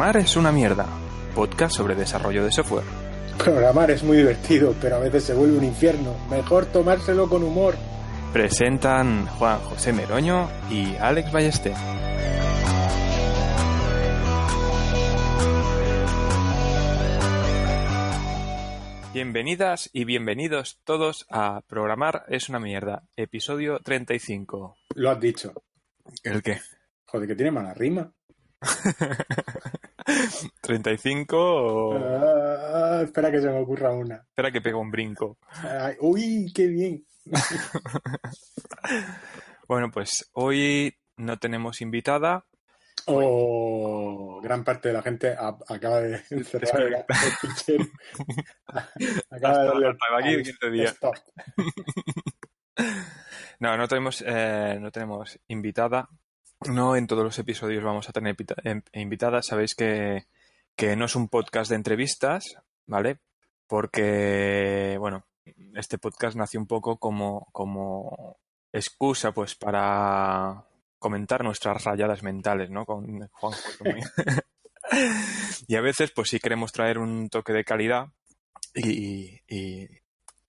Programar es una mierda. Podcast sobre desarrollo de software. Programar es muy divertido, pero a veces se vuelve un infierno. Mejor tomárselo con humor. Presentan Juan José Meroño y Alex Ballester. Bienvenidas y bienvenidos todos a Programar es una mierda, episodio 35. Lo has dicho. ¿El qué? Joder, que tiene mala rima. ¿35 ah, espera que se me ocurra una. Espera que pego un brinco. uy, qué bien. bueno, pues hoy no tenemos invitada. o oh, gran parte de la gente acaba de cerrar el, acaba de No, no tenemos, eh, no tenemos invitada, no en todos los episodios vamos a tener em-, invitadas. Sabéis que, no es un podcast de entrevistas, ¿vale? Porque, bueno, este podcast nació un poco como, como excusa, pues, para comentar nuestras rayadas mentales, ¿no? Con Juan. y a veces, pues, sí queremos traer un toque de calidad y,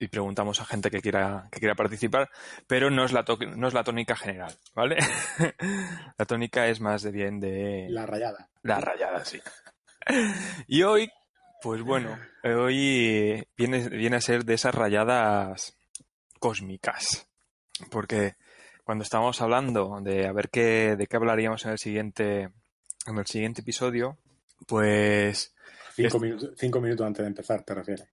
y preguntamos a gente que quiera, que quiera participar, pero no es la, no es la tónica general, ¿vale? la tónica es más de bien de... La rayada. La rayada, sí. y hoy, pues bueno, hoy viene, viene a ser de esas rayadas cósmicas, porque cuando estábamos hablando de a ver qué, de qué hablaríamos en el siguiente, en el siguiente episodio, pues... Cinco, minutos, cinco minutos antes de empezar, te refieres.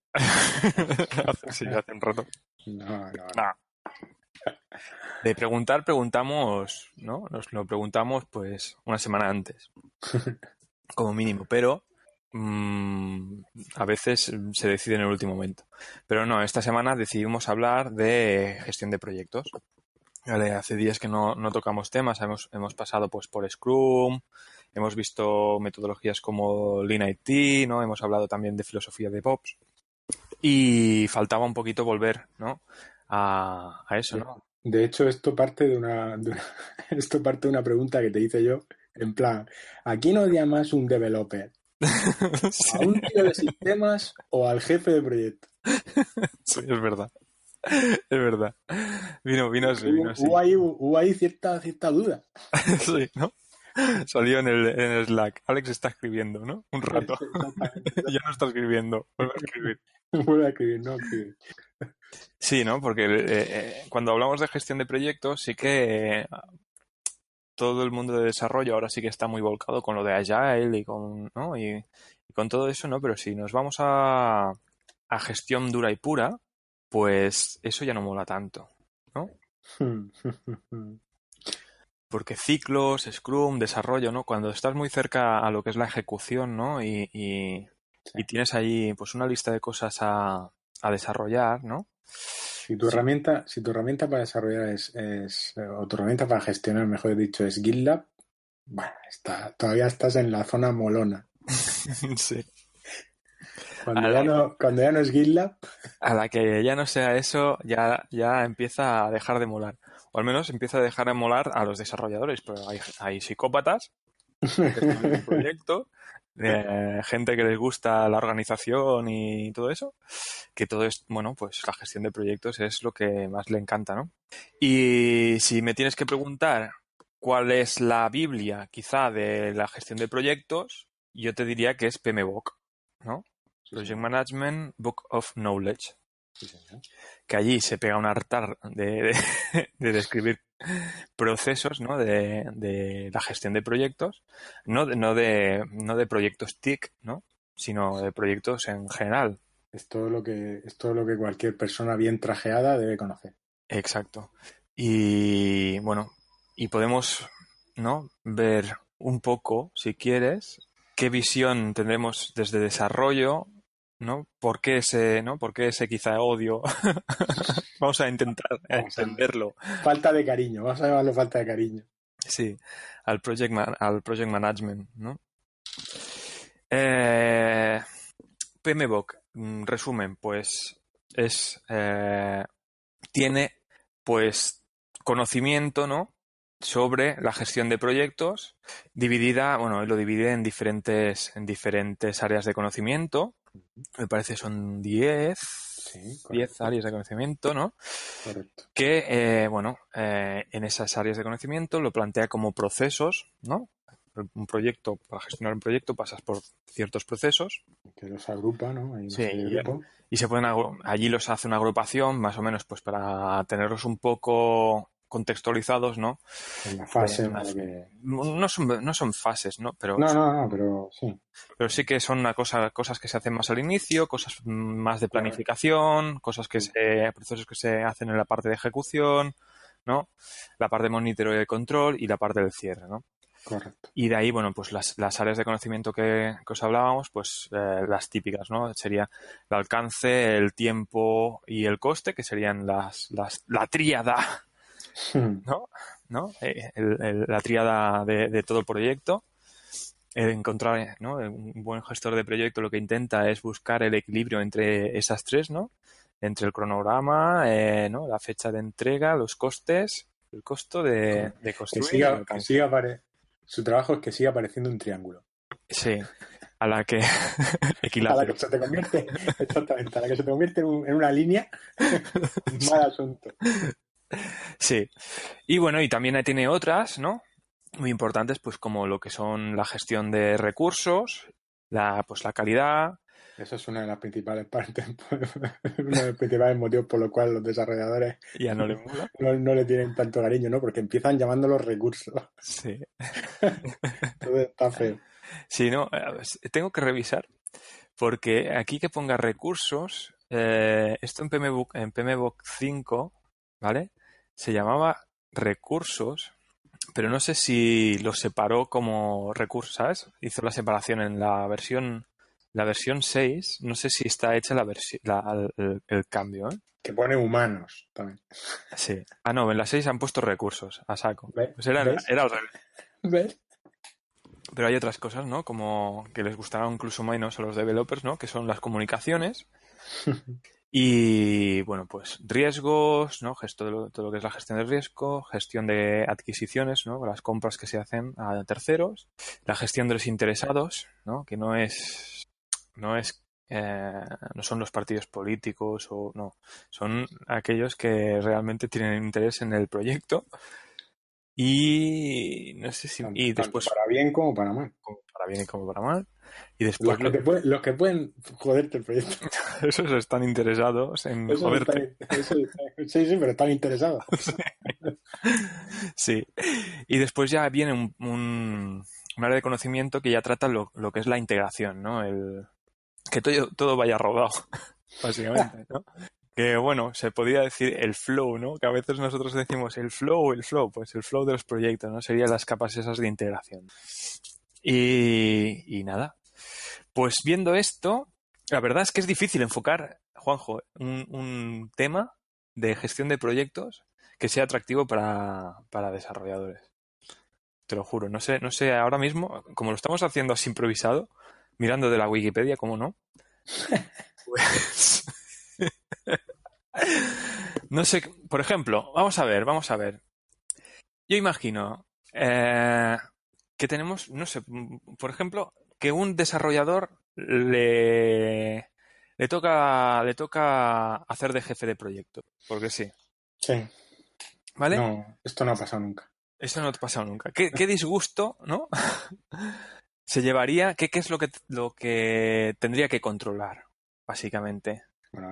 De preguntar, preguntamos, ¿no? Nos lo preguntamos pues una semana antes, como mínimo, pero mm, a veces se decide en el último momento. Pero no, esta semana decidimos hablar de gestión de proyectos. hace días que no, tocamos temas, hemos, pasado pues por Scrum, hemos visto metodologías como Lean IT, ¿no? Hemos hablado también de filosofía de POPs y faltaba un poquito volver, ¿no? A, eso, ¿no? De hecho, esto parte de una, esto parte de una pregunta que te hice yo, en plan, ¿a quién odia más un developer? ¿A un tío de sistemas o al jefe de proyecto? Sí, es verdad. Es verdad. Vino, vino vino así. Hubo, ahí, cierta, cierta duda. sí, ¿no? Salió en el, en Slack. Alex está escribiendo, ¿no? Un rato. ya no está escribiendo. Vuelve a escribir. Vuelve a escribir, no escribir. Sí, ¿no? Porque eh, eh, cuando hablamos de gestión de proyectos, sí que eh, todo el mundo de desarrollo ahora sí que está muy volcado con lo de Agile y con, ¿no? y, con todo eso, ¿no? Pero si nos vamos a, a gestión dura y pura, pues eso ya no mola tanto, ¿no? Hmm porque ciclos, Scrum, desarrollo, ¿no? Cuando estás muy cerca a lo que es la ejecución, ¿no? Y, tienes ahí pues una lista de cosas a, desarrollar, ¿no? Si tu herramienta, si tu herramienta para desarrollar es, eh, o tu herramienta para gestionar, mejor dicho, es GitLab, bueno, todavía estás en la zona molona. sí. Cuando ya, no, es GitLab. A la que ya no sea eso, ya, ya empieza a dejar de molar o al menos empieza a dejar molar a los desarrolladores, pero hay, psicópatas proyecto, gente que les gusta la organización y todo eso, que todo es, bueno, pues la gestión de proyectos es lo que más le encanta, ¿no? Y si me tienes que preguntar cuál es la Biblia quizá de la gestión de proyectos, yo te diría que es PMBOK, ¿no? Project Management Book of Knowledge que allí se pega un hartar de, describir procesos de, la gestión de proyectos, no, no, de, no de proyectos TIC, ¿no? sino de proyectos en general. Es todo, lo que, es todo lo que cualquier persona bien trajeada debe conocer. Exacto. Y bueno, y podemos ¿no? ver un poco, si quieres, qué visión tendremos desde desarrollo ¿no? ¿Por qué ese, ¿no? ¿Por ese quizá odio? Vamos a intentar entenderlo. Falta de cariño, vamos a llamarlo falta de cariño. Sí, al project, al project management, ¿no? Eh, mm, resumen, pues es, eh, tiene, pues, conocimiento, ¿no? sobre la gestión de proyectos dividida, bueno, lo divide en diferentes, en diferentes áreas de conocimiento, me parece son 10, áreas de conocimiento, ¿no? Que, eh, bueno, eh, en esas áreas de conocimiento lo plantea como procesos, ¿no? Un proyecto, para gestionar un proyecto pasas por ciertos procesos. Que los agrupa, ¿no? y, y, se pueden, allí los hace una agrupación, más o menos, pues para tenerlos un poco contextualizados, ¿no? En la fase no, son, fases, ¿no? Pero, no, no, no, pero sí. Pero sí que son una cosa, cosas que se hacen más al inicio, cosas más de planificación, cosas que se, procesos que se hacen en la parte de ejecución, ¿no? La parte de monitoreo y de control y la parte del cierre, ¿no? Correcto. Y de ahí, bueno, pues las, áreas de conocimiento que, os hablábamos, pues eh, las típicas, ¿no? Sería el alcance, el tiempo y el coste, que serían las, las la tríada ¿no? ¿No? Eh, la triada de, todo el proyecto. encontrar, Un buen gestor de proyecto lo que intenta es buscar el equilibrio entre esas tres, ¿no? Entre el cronograma, eh, ¿no? La fecha de entrega, los costes, el costo de, de Su trabajo es que siga apareciendo un triángulo. Sí, a la que que se convierte, exactamente, a la que se te convierte en, una línea, mal asunto. Sí. Y bueno, y también tiene otras, ¿no? Muy importantes, pues como lo que son la gestión de recursos, la, pues la calidad. Eso es una de las principales partes, uno de los principales motivos por los cuales los desarrolladores ya no, le... no, le tienen tanto cariño, ¿no? Porque empiezan llamándolos recursos. Sí. Todo está feo. Sí, no, tengo que revisar, porque aquí que ponga recursos, eh, esto en PMBOK, en PMBOK 5, ¿vale? se llamaba recursos, pero no sé si los separó como recursos, Hizo la separación en la versión la versión 6, no sé si está hecha la el, cambio. ¿eh? Que pone humanos también. Sí. Ah, no, en la 6 han puesto recursos, a saco. Pues era, era Pero hay otras cosas, ¿no? Como que les gustará incluso menos a los developers, ¿no? Que son las comunicaciones. Y bueno, pues riesgos, ¿no? Gesto, todo lo que es la gestión de riesgo, gestión de adquisiciones, ¿no? Las compras que se hacen a terceros, la gestión de los interesados, ¿no? Que no es, no es, eh, no son los partidos políticos o no, son aquellos que realmente tienen interés en el proyecto y no sé si y después para bien como para mal, para bien y como para mal y después... Los que, pueden joderte el proyecto. Esos están interesados en joderte. sí, sí, pero están interesados. Sí. Y después ya viene un, un, área de conocimiento que ya trata lo, que es la integración, ¿no? El, que todo, vaya rodado, básicamente, que bueno, se podría decir el flow, ¿no? Que a veces nosotros decimos el flow, el flow, pues el flow de los proyectos, ¿no? Serían las capas esas de integración. y nada, pues viendo esto, la verdad es que es difícil enfocar, Juanjo, un, tema de gestión de proyectos que sea atractivo para, desarrolladores. Te lo juro, no sé, no sé, ahora mismo, como lo estamos haciendo así improvisado, mirando de la Wikipedia, ¿cómo no? Pues, no sé, por ejemplo, vamos a ver, vamos a ver. Yo imagino eh, que tenemos, no sé, por ejemplo, que un desarrollador le, le, toca, le toca hacer de jefe de proyecto, porque sí. Sí. ¿Vale? No, esto no ha pasado nunca. Esto no ha pasado nunca. Qué, disgusto, ¿no? Se llevaría, ¿qué, es lo que, lo que tendría que controlar, básicamente? Bueno,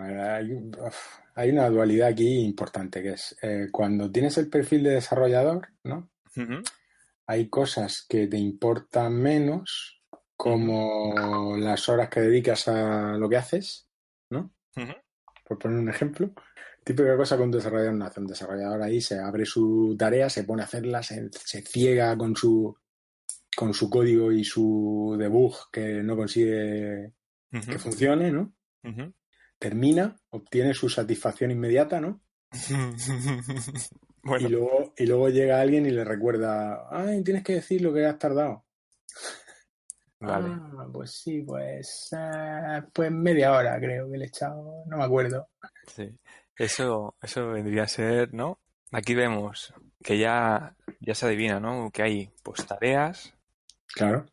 hay, una dualidad aquí importante, que es eh, cuando tienes el perfil de desarrollador, ¿no? Hay cosas que te importan menos como las horas que dedicas a lo que haces, ¿no? Por poner un ejemplo. Típica cosa con un desarrollador no Un desarrollador ahí se abre su tarea, se pone a hacerla, se, ciega con su, con su código y su debug que no consigue que funcione, ¿no? Termina, obtiene su satisfacción inmediata, ¿no? y, luego, y luego llega alguien y le recuerda, ay, tienes que decir lo que has tardado. Vale. Ah, pues sí, pues, ah, pues media hora creo que le he echado, no me acuerdo. Sí, eso, eso vendría a ser, ¿no? Aquí vemos que ya, ya se adivina, ¿no? Que hay pues tareas. Claro.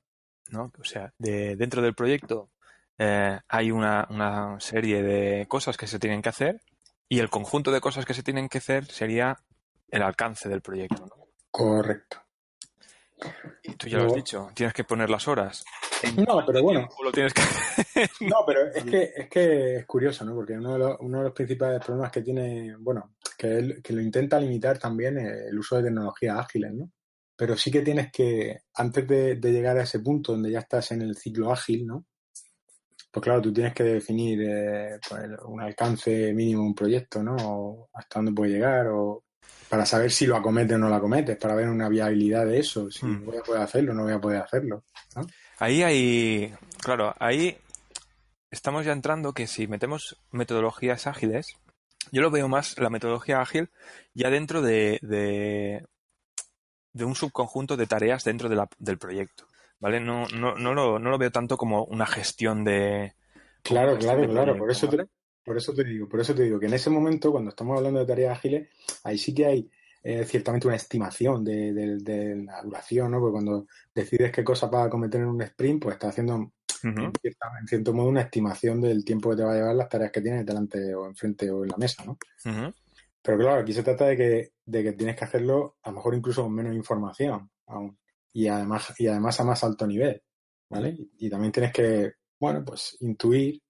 ¿no? O sea, de, dentro del proyecto eh, hay una, una serie de cosas que se tienen que hacer y el conjunto de cosas que se tienen que hacer sería el alcance del proyecto, ¿no? Correcto tú ya lo has dicho, tienes que poner las horas. No, pero bueno. no, pero es que, es que es curioso, ¿no? Porque uno de, los, principales problemas que tiene, bueno, que, lo intenta limitar también el uso de tecnologías ágiles, ¿no? Pero sí que tienes que, antes de, llegar a ese punto donde ya estás en el ciclo ágil, ¿no? Pues claro, tú tienes que definir eh, pues, un alcance mínimo de un proyecto, ¿no? hasta dónde puede llegar o para saber si lo acomete o no lo acometes, para ver una viabilidad de eso, si voy a poder hacerlo o no voy a poder hacerlo. Ahí hay, claro, ahí estamos ya entrando que si metemos metodologías ágiles, yo lo veo más la metodología ágil ya dentro de, de, un subconjunto de tareas dentro del proyecto. ¿Vale? No, no, no, lo, no lo veo tanto como una gestión de. Claro, claro, claro. por eso por eso te digo, por eso te digo que en ese momento, cuando estamos hablando de tareas ágiles, ahí sí que hay eh, ciertamente una estimación de, la duración, ¿no? Porque cuando decides qué cosa vas a cometer en un sprint, pues estás haciendo en, cierto modo una estimación del tiempo que te va a llevar las tareas que tienes delante o enfrente o en la mesa, ¿no? Pero claro, aquí se trata de que, tienes que hacerlo a lo mejor incluso con menos información Y además, y además a más alto nivel, ¿vale? Y, y también tienes que, bueno, pues intuir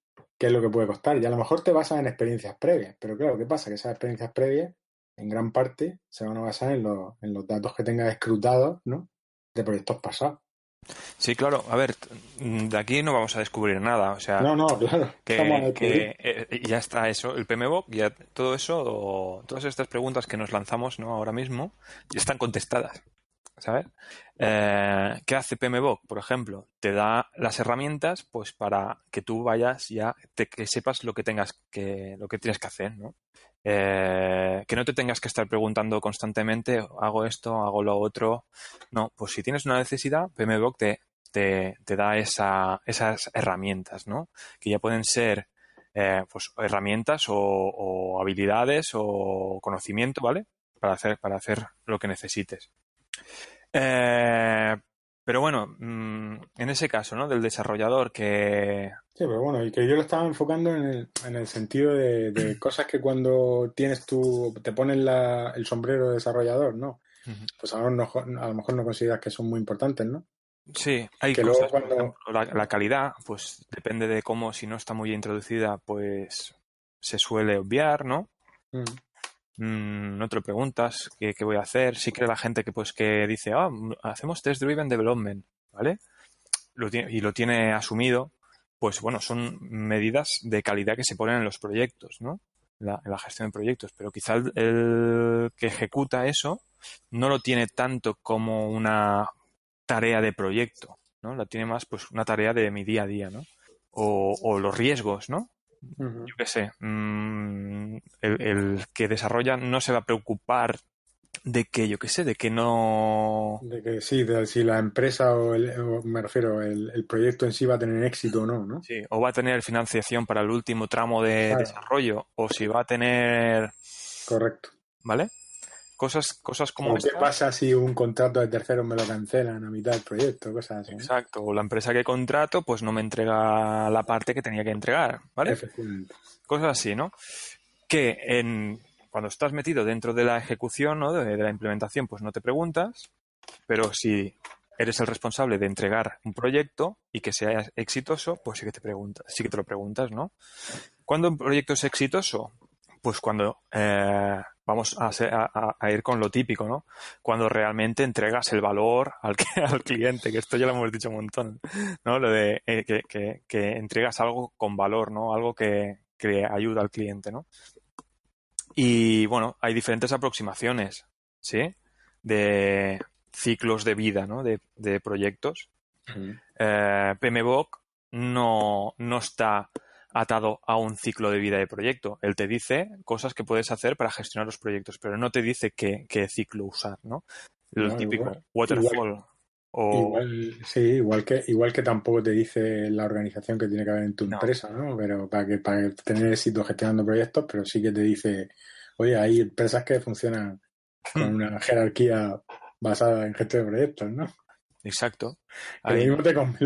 es lo que puede costar. Y a lo mejor te basas en experiencias previas, pero claro, ¿qué pasa? Que esas experiencias previas, en gran parte, se van a basar en, los datos que tengas escrutados, ¿no? De proyectos pasados. Sí, claro. A ver, mm, de aquí no vamos a descubrir nada. O sea, no, no, claro. Que, eh, ya está eso, el PMBOK, ya todo eso, todas estas preguntas que nos lanzamos ¿no? ahora mismo, ya están contestadas. ¿sabes? Eh, ¿Qué hace PMBOK, por ejemplo? Te da las herramientas pues para que tú vayas ya, te, que sepas lo que tengas que, lo que tienes que hacer, ¿no? Eh, que no te tengas que estar preguntando constantemente, hago esto, hago lo otro. No, pues si tienes una necesidad, PMBOK te, te, da esas herramientas, ¿no? Que ya pueden ser eh, pues herramientas o, o habilidades o conocimiento, ¿vale? Para hacer, para hacer lo que necesites. Eh, pero bueno, mm, en ese caso, ¿no? Del desarrollador que... Sí, pero bueno, y que yo lo estaba enfocando en el, en el sentido de, cosas que cuando tienes tú te pones la, el sombrero de desarrollador, ¿no? Pues a lo, mejor, no consideras que son muy importantes, ¿no? Sí, hay que cosas, la, calidad, pues depende de cómo, si no está muy introducida, pues se suele obviar, ¿no? mmm, no te preguntas, ¿qué, voy a hacer? si cree la gente que pues que dice, ah, mm, hacemos test driven development, ¿vale? y lo tiene asumido, pues bueno, son medidas de calidad que se ponen en los proyectos, ¿no? en la gestión de proyectos, pero quizá el, que ejecuta eso no lo tiene tanto como una tarea de proyecto, ¿no? La tiene más pues una tarea de mi día a día, ¿no? o, los riesgos, ¿no? yo qué sé, mm, el, que desarrolla no se va a preocupar de que, yo qué sé, de que no... sí, de si la empresa o, me refiero, el, proyecto en sí va a tener éxito o no, ¿no? Sí, o va a tener financiación para el último tramo de desarrollo, o si va a tener... Correcto. ¿Vale? Cosas, como ¿Qué pasa si un contrato de tercero me lo cancelan a mitad del proyecto? Cosas así. Exacto. O la empresa que contrato, pues no me entrega la parte que tenía que entregar, ¿vale? Cosas así, ¿no? Que en, cuando estás metido dentro de la ejecución ¿no? de, la implementación, pues no te preguntas, pero si eres el responsable de entregar un proyecto y que sea exitoso, pues sí que te preguntas, sí que te lo preguntas, ¿no? cuando un proyecto es exitoso? Pues cuando eh, vamos a, ir con lo típico, ¿no? Cuando realmente entregas el valor al, cliente, que esto ya lo hemos dicho un montón, ¿no? Lo de eh, que, entregas algo con valor, ¿no? Algo que, ayuda al cliente, ¿no? Y bueno, hay diferentes aproximaciones, ¿sí? De ciclos de vida, ¿no? De, proyectos. Eh, PMBOK no, no está atado a un ciclo de vida de proyecto. Él te dice cosas que puedes hacer para gestionar los proyectos, pero no te dice qué, ciclo usar, ¿no? Lo típico waterfall. o... sí, igual que, igual que tampoco te dice la organización que tiene que haber en tu empresa, ¿no? Pero para que para tener éxito gestionando proyectos, pero sí que te dice, oye, hay empresas que funcionan con hmm. una jerarquía basada en gestión de proyectos, ¿no? Exacto. Lo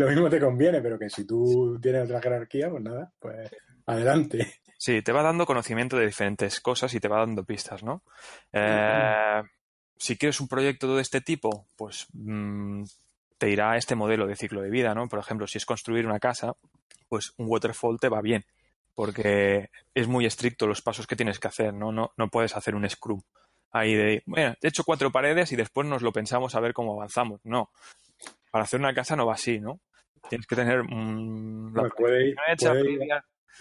mismo, te, conviene, pero que si tú tienes otra jerarquía, pues nada, pues adelante. Sí, te va dando conocimiento de diferentes cosas y te va dando pistas, ¿no? Eh, si quieres un proyecto de este tipo, pues mm, te irá a este modelo de ciclo de vida, ¿no? Por ejemplo, si es construir una casa, pues un waterfall te va bien, porque es muy estricto los pasos que tienes que hacer, ¿no? No, no puedes hacer un scrum ahí de, bueno, he hecho cuatro paredes y después nos lo pensamos a ver cómo avanzamos. No, para hacer una casa no va así, ¿no? Tienes que tener mm, pues puede, ir,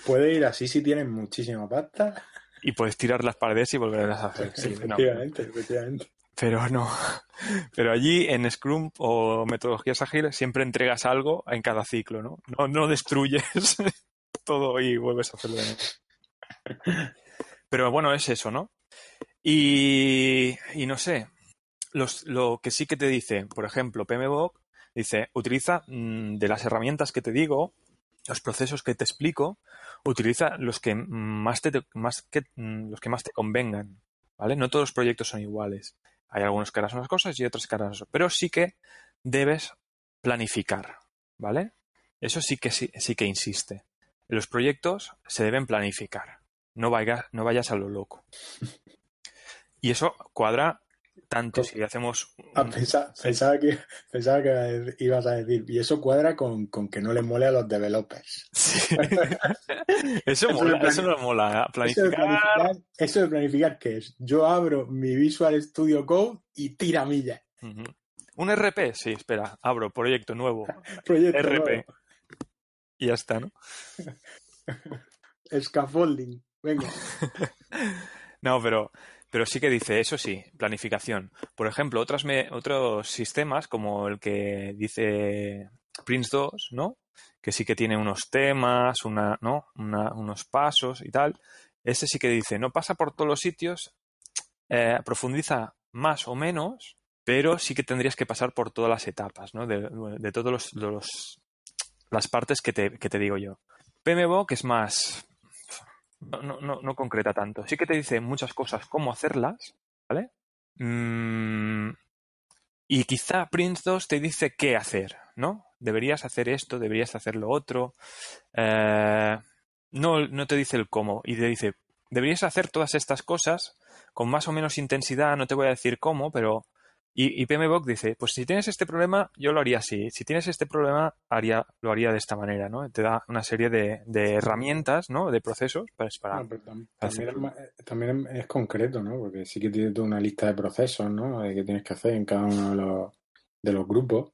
puede, así si tienes muchísima pasta. Y puedes tirar las paredes y volverlas a hacer. Pues, efectivamente, efectivamente. Pero no. Pero allí en Scrum o metodologías ágiles siempre entregas algo en cada ciclo, ¿no? No, no destruyes todo y vuelves a hacerlo Pero bueno, es eso, ¿no? Y, no sé, lo que sí que te dice, por ejemplo, PMBOK dice, utiliza mm, de las herramientas que te digo, los procesos que te explico, utiliza los que más te, que, mm, los que más te convengan, ¿vale? No todos los proyectos son iguales. Hay algunos que harás unas cosas y otros que harán eso, Pero sí que debes planificar, ¿vale? Eso sí que, sí, que insiste. Los proyectos se deben planificar. No, no vayas a lo loco. Y eso cuadra tanto si hacemos... Ah, pensaba, pensaba, que, pensaba que ibas a decir, y eso cuadra con, con que no le mole a los developers. eso, no ¿eh? eso mola. Planificar... Eso, de planificar, ¿qué es? Yo abro mi Visual Studio Code y tira milla. ¿Un RP? Sí, espera, abro, proyecto nuevo. proyecto RP. Y ya está, ¿no? Scaffolding, venga. no, pero pero sí que dice, eso sí, planificación. Por ejemplo, otros sistemas como el que dice Prince 2, ¿no? Que sí que tiene unos temas, una, ¿no? unos pasos y tal. Ese sí que dice, no pasa por todos los sitios, eh, profundiza más o menos, pero sí que tendrías que pasar por todas las etapas, ¿no? De, de todas los, los, las partes que te, que te digo yo. PMBOK es más no, no, no concreta tanto. Sí que te dice muchas cosas, cómo hacerlas, ¿vale? Mm, y quizá Prince te dice qué hacer, ¿no? Deberías hacer esto, deberías hacer lo otro. Eh, no, no te dice el cómo y te dice, deberías hacer todas estas cosas con más o menos intensidad, no te voy a decir cómo, pero y, y dice, pues si tienes este problema, yo lo haría así. Si tienes este problema, haría, lo haría de esta manera, ¿no? Te da una serie de, de herramientas, ¿no? De procesos pues, para... también, es, concreto, ¿no? Porque sí que tienes una lista de procesos, ¿no? De eh, que tienes que hacer en cada uno de los, de los grupos.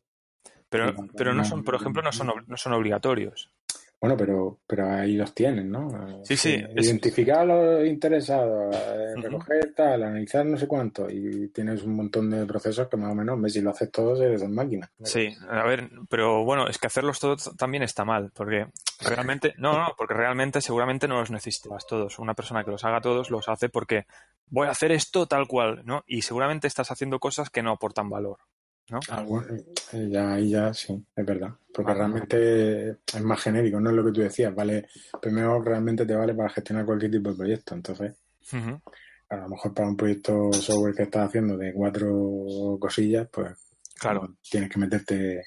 Pero, pero no son, por ejemplo, no son, no son obligatorios. Bueno, pero, pero ahí los tienen, ¿no? Sí, sí. Identificar a los interesados, eh, recoger tal, analizar no sé cuánto, y tienes un montón de procesos que más o menos, si lo haces todos eres en máquina. Sí, a ver, pero bueno, es que hacerlos todos también está mal, porque realmente, no, no, porque realmente seguramente no los necesitas todos. Una persona que los haga todos los hace porque voy a hacer esto tal cual, ¿no? Y seguramente estás haciendo cosas que no aportan valor. ¿no? Ah, eh, ya, ahí ya sí, es verdad. Porque realmente es más genérico, no es lo que tú decías, vale, primero realmente te vale para gestionar cualquier tipo de proyecto, entonces a lo mejor para un proyecto software que estás haciendo de cuatro cosillas, pues claro. Pues, tienes que meterte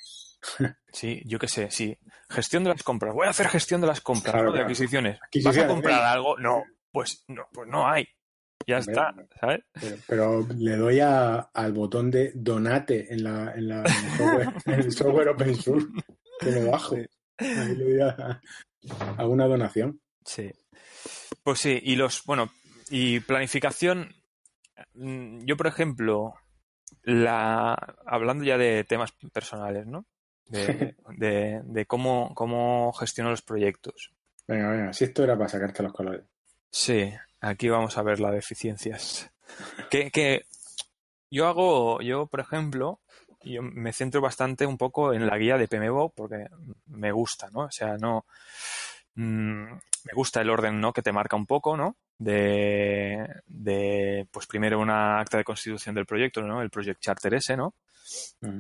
Sí, yo qué sé, sí. Gestión de las compras. Voy a hacer gestión de las compras, De adquisiciones. ¿Vas a comprar eh. algo? No, pues no, pues no hay. Ya está, ¿sabes? Pero, le doy al botón de donate en, el, software, en que lo baje Ahí a, una donación. Sí. Pues sí, y los, bueno, y planificación, mm, yo por ejemplo, la, hablando ya de temas personales, ¿no? De, cómo, cómo gestiono los proyectos. Venga, venga, si esto era para sacarte los colores. Sí, Aquí vamos a ver las deficiencias. que, que yo hago, yo por ejemplo, yo me centro bastante un poco en la guía de PMBO porque me gusta, ¿no? O sea, no mm, me gusta el orden, ¿no? Que te marca un poco, ¿no? De, de, pues primero una acta de constitución del proyecto, ¿no? El Project Charter S, ¿no?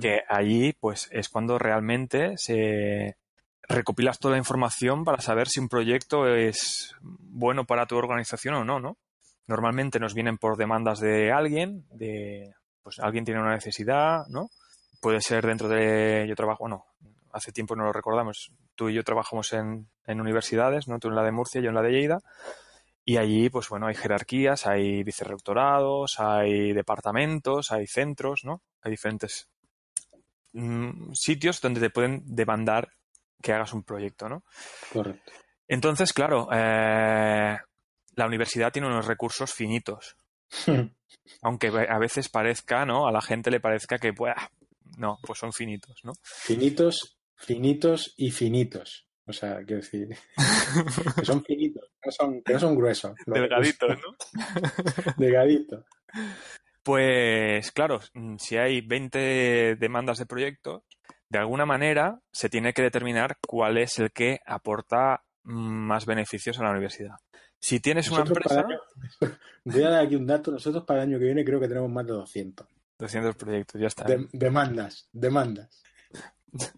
Que allí, pues, es cuando realmente se, recopilas toda la información para saber si un proyecto es bueno para tu organización o no, ¿no? Normalmente nos vienen por demandas de alguien, de pues alguien tiene una necesidad, ¿no? Puede ser dentro de yo trabajo, no hace tiempo no lo recordamos, tú y yo trabajamos en, universidades, ¿no? Tú en la de Murcia, yo en la de Lleida. Y allí, pues bueno, hay jerarquías, hay vicerrectorados, hay departamentos, hay centros, ¿no? Hay diferentes mm, sitios donde te pueden demandar que hagas un proyecto, ¿no? Correcto. Entonces, claro, eh, la universidad tiene unos recursos finitos. Aunque a veces parezca, ¿no? A la gente le parezca que, pueda, no, pues son finitos, ¿no? Finitos, finitos y finitos. O sea, quiero decir, son finitos, no son, que no son gruesos. Delgaditos, ¿no? Delgaditos. Pues claro, si hay 20 demandas de proyectos, de alguna manera, se tiene que determinar cuál es el que aporta más beneficios a la universidad. Si tienes una empresa... voy a dar aquí un dato. Nosotros para el año que viene creo que tenemos más de 200. 200 proyectos, ya está. demandas, demandas.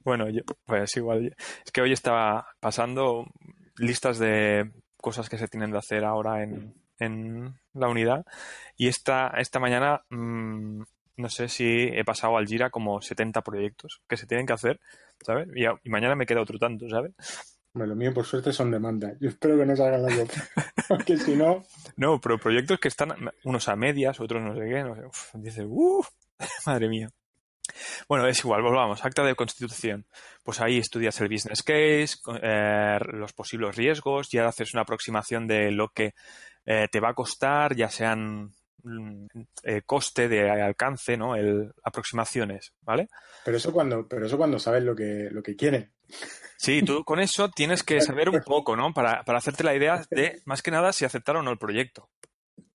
Bueno, yo, pues igual. Es que hoy estaba pasando listas de cosas que se tienen de hacer ahora en, mm. la unidad y esta, esta mañana mm, no sé si he pasado al Gira como 70 proyectos que se tienen que hacer, ¿sabes? Y, mañana me queda otro tanto, ¿sabes? Bueno, lo mío por suerte son demandas. Yo espero que no salgan las otros. Porque si no. No, pero proyectos que están unos a medias, otros no sé qué. No sé. dices, uff, madre mía. Bueno, es igual, volvamos. Acta de constitución. Pues ahí estudias el business case, eh, los posibles riesgos, ya haces una aproximación de lo que eh, te va a costar, ya sean eh, coste de alcance, ¿no? El, aproximaciones, ¿vale? Pero eso cuando, pero eso cuando sabes lo que, lo que quiere. Sí, tú con eso tienes que saber un poco, ¿no? Para, hacerte la idea de, más que nada, si aceptar o no el proyecto.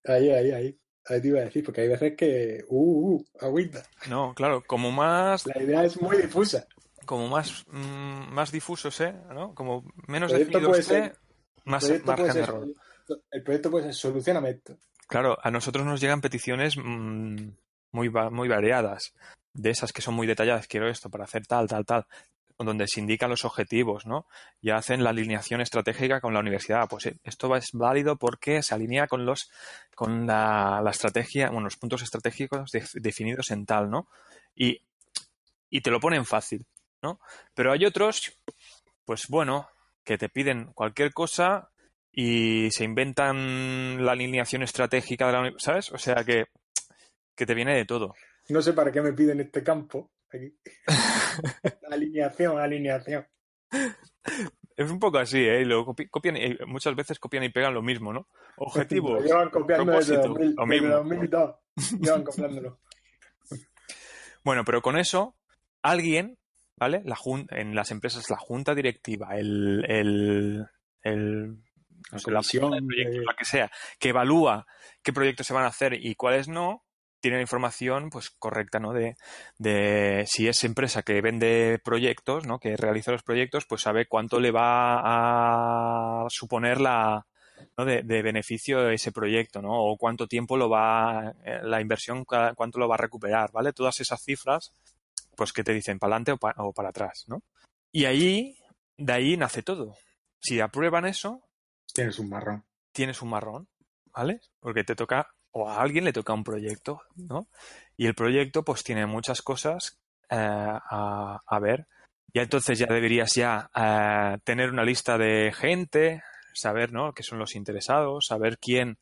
Ahí, ahí, ahí. Ahí te iba a decir, porque hay veces que. Uh, uh No, claro, como más. La idea es muy difusa. Como más, mm, más difuso Como menos definido esté, más margen de error. El proyecto puede ser, solucionamiento Claro, a nosotros nos llegan peticiones mm, muy, muy variadas, de esas que son muy detalladas, quiero esto para hacer tal, tal, tal, donde se indican los objetivos, ¿no? Y hacen la alineación estratégica con la universidad. Ah, pues eh, esto es válido porque se alinea con los, con la, estrategia, bueno, los puntos estratégicos definidos en tal, ¿no? Y, y te lo ponen fácil, ¿no? Pero hay otros, pues bueno, que te piden cualquier cosa y se inventan la alineación estratégica de la ¿sabes? O sea que, que te viene de todo. No sé para qué me piden este campo. alineación, alineación. Es un poco así, ¿eh? copian, muchas veces copian y pegan lo mismo, ¿no? Objetivo. Llevan copiando desde 2000, lo mismo. Llevan copiándolo. Bueno, pero con eso, alguien, ¿vale? La en las empresas, la junta directiva, el, el proyecto, la que sea, que evalúa qué proyectos se van a hacer y cuáles no, tiene la información pues correcta, ¿no? De, de, si es empresa que vende proyectos, ¿no? Que realiza los proyectos, pues sabe cuánto le va a suponer la, ¿no? de, de, beneficio ese proyecto, ¿no? O cuánto tiempo lo va, eh, la inversión, cuánto lo va a recuperar, ¿vale? Todas esas cifras, pues que te dicen para adelante o, o para atrás, ¿no? Y ahí, de ahí nace todo. Si aprueban eso, Tienes un marrón. Tienes un marrón, ¿vale? Porque te toca, o a alguien le toca un proyecto, ¿no? Y el proyecto pues tiene muchas cosas eh, a, ver. Y entonces ya deberías ya eh, tener una lista de gente, saber, ¿no? Que son los interesados, saber quién,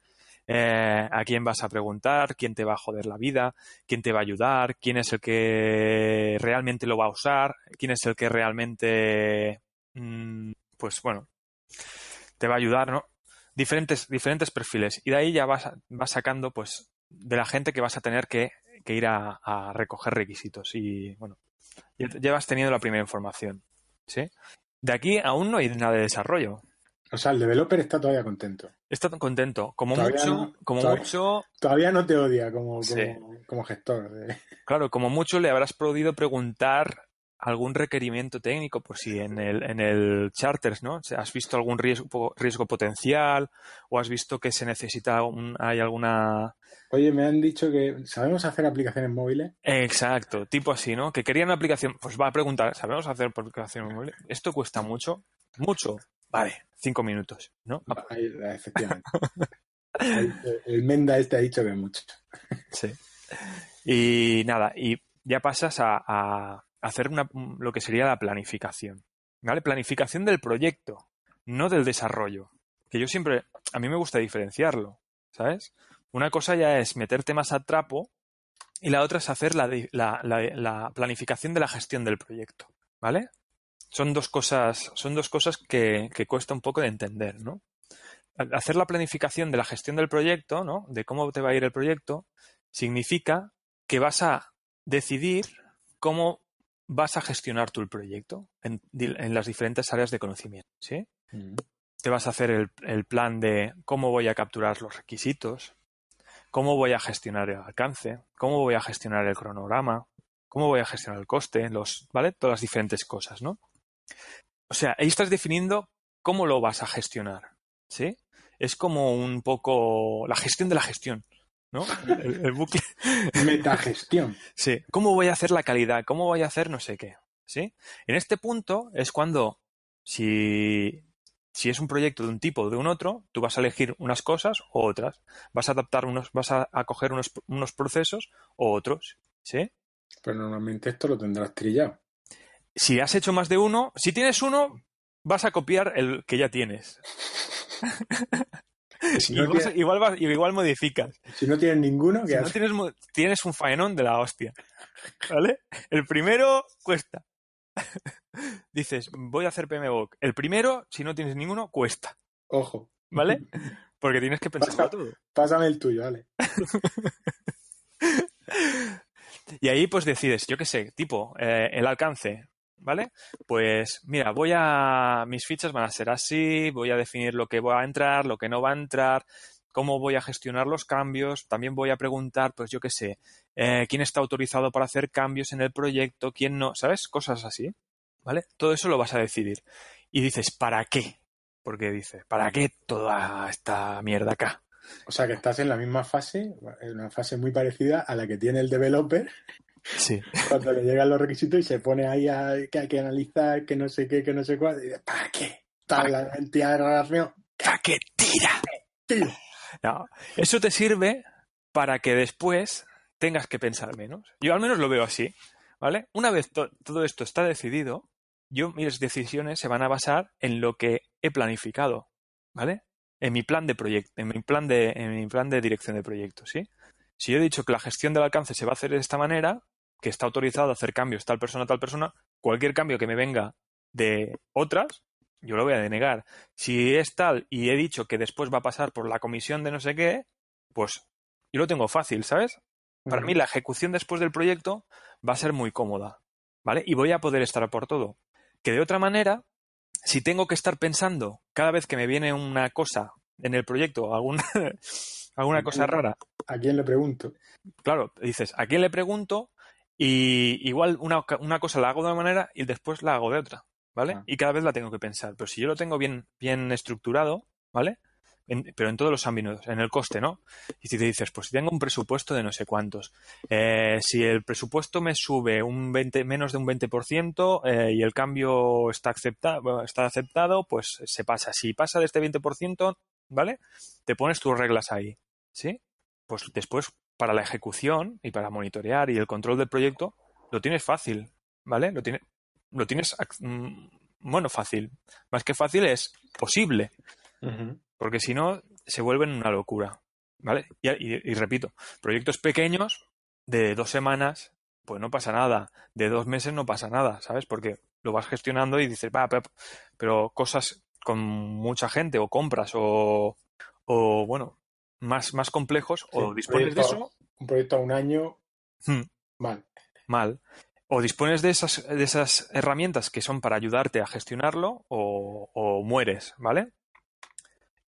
eh, a quién vas a preguntar, quién te va a joder la vida, quién te va a ayudar, quién es el que realmente lo va a usar, quién es el que realmente, mm, pues bueno, te va a ayudar, ¿no? Diferentes, diferentes perfiles. Y de ahí ya vas, sacando, pues, de la gente que vas a tener que, ir a, recoger requisitos. Y bueno, ya, vas teniendo la primera información. ¿Sí? De aquí aún no hay nada de desarrollo. O sea, el developer está todavía contento. Está contento. Como mucho, como todavía, mucho. Todavía no te odia como, como, gestor. Claro, como mucho le habrás podido preguntar algún requerimiento técnico, por si en el, en el charters, ¿no? ¿Has visto algún riesgo, riesgo potencial o has visto que se necesita, hay alguna... Oye, me han dicho que sabemos hacer aplicaciones móviles. Exacto, tipo así, ¿no? Que querían una aplicación, pues va a preguntar, ¿sabemos hacer aplicaciones móviles? Esto cuesta mucho, mucho. Vale, cinco minutos, ¿no? efectivamente. el, Menda este ha dicho que mucho. sí. Y nada, y ya pasas a hacer una, mm, lo que sería la planificación. ¿Vale? Planificación del proyecto, no del desarrollo. Que yo siempre, a mí me gusta diferenciarlo, ¿sabes? Una cosa ya es meterte más a trapo y la otra es hacer la, planificación de la gestión del proyecto, ¿vale? Son dos cosas, son dos cosas que, que cuesta un poco de entender, ¿no? Hacer la planificación de la gestión del proyecto, ¿no? De cómo te va a ir el proyecto, significa que vas a decidir cómo vas a gestionar tú el proyecto en, las diferentes áreas de conocimiento, ¿sí? Te vas a hacer el, plan de cómo voy a capturar los requisitos, cómo voy a gestionar el alcance, cómo voy a gestionar el cronograma, cómo voy a gestionar el coste, los, ¿vale? Todas las diferentes cosas, ¿no? O sea, ahí estás definiendo cómo lo vas a gestionar, ¿sí? Es como un poco la gestión de la gestión. ¿no? El, el Metagestión. Sí. ¿Cómo voy a hacer la calidad? ¿Cómo voy a hacer no sé qué? ¿Sí? En este punto es cuando, si, si es un proyecto de un tipo o de un otro, tú vas a elegir unas cosas o otras. Vas a adaptar unos, vas a, coger unos, unos procesos o otros. ¿Sí? Pero pues normalmente esto lo tendrás trillado. Si has hecho más de uno, si tienes uno, vas a copiar el que ya tienes. igual, modificas. Si no tienes ninguno, ¿qué tienes, un faenón de la hostia. ¿Vale? El primero cuesta. Dices, voy a hacer PMBOK. El primero, si no tienes ninguno, cuesta. Ojo. ¿Vale? Porque tienes que pensar todo. Pásame el tuyo, vale. y ahí pues decides, yo qué sé, tipo, eh, el alcance. ¿vale? Pues mira, voy a, mis fichas van a ser así, voy a definir lo que va a entrar, lo que no va a entrar, cómo voy a gestionar los cambios, también voy a preguntar, pues yo qué sé, eh, quién está autorizado para hacer cambios en el proyecto, quién no, ¿sabes? Cosas así, ¿vale? Todo eso lo vas a decidir. Y dices, ¿para qué? Porque dices, ¿para qué toda esta mierda acá? O sea que estás en la misma fase, en una fase muy parecida a la que tiene el developer Cuando le llegan los requisitos y se pone ahí a, que hay que analizar, que no sé qué, que no sé cuál. Y dice, ¿para qué? ¿Para la de relación? ¿Para qué tira? eso te sirve para que después tengas que pensar menos. Yo al menos lo veo así, ¿vale? Una vez todo esto está decidido, yo mis decisiones se van a basar en lo que he planificado, ¿vale? En mi plan de proyecto, en mi plan de, en mi plan de dirección de proyecto, ¿sí? Si yo he dicho que la gestión del alcance se va a hacer de esta manera, que está autorizado a hacer cambios tal persona, tal persona, cualquier cambio que me venga de otras, yo lo voy a denegar. Si es tal y he dicho que después va a pasar por la comisión de no sé qué, pues yo lo tengo fácil, ¿sabes? Para mí la ejecución después del proyecto va a ser muy cómoda, ¿vale? Y voy a poder estar por todo. Que de otra manera, si tengo que estar pensando cada vez que me viene una cosa en el proyecto, alguna cosa rara. ¿A quién le pregunto? Claro, dices, ¿a quién le pregunto? Y igual una, una, cosa la hago de una manera y después la hago de otra, ¿vale? Ah. Y cada vez la tengo que pensar. Pero si yo lo tengo bien, bien estructurado, ¿vale? pero en todos los ámbitos, en el coste, ¿no? Y si te dices, pues si tengo un presupuesto de no sé cuántos, eh, si el presupuesto me sube un 20, menos de un 20% eh, y el cambio está, está aceptado, pues se pasa. Si pasa de este 20%, ¿vale? Te pones tus reglas ahí, ¿sí? Pues después para la ejecución y para monitorear y el control del proyecto, lo tienes fácil, ¿vale? Lo, tienes, mm, bueno, fácil. Más que fácil es posible, porque si no, se vuelven una locura, ¿vale? Y, repito, proyectos pequeños de dos semanas, pues no pasa nada, de dos meses no pasa nada, ¿sabes? Porque lo vas gestionando y dices, va, pero, pero cosas con mucha gente o compras o, o bueno, más, más complejos, o dispones de eso. Un proyecto a un año, hmm. mal. Mal. O dispones de esas, de esas herramientas que son para ayudarte a gestionarlo, o, mueres, ¿vale?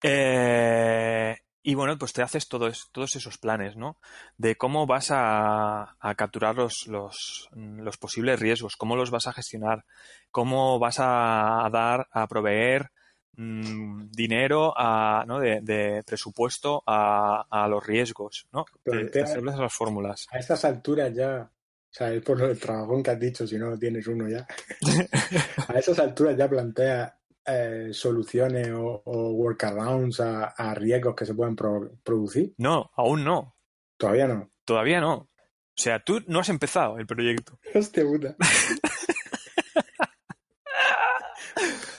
Eh, y bueno, pues te haces todos, todos esos planes, ¿no? De cómo vas a, a capturar los, los, los, posibles riesgos, cómo los vas a gestionar, cómo vas a, dar, a proveer Mm, dinero, a, ¿no? de, presupuesto a, los riesgos, ¿no? las fórmulas. A estas alturas ya, o sea, es por el del trabajón que has dicho, si no tienes uno ya. a esas alturas ya plantea eh, soluciones o, workarounds a, riesgos que se puedan producir. No, aún no. Todavía no. Todavía no. O sea, tú no has empezado el proyecto. Hostia puta.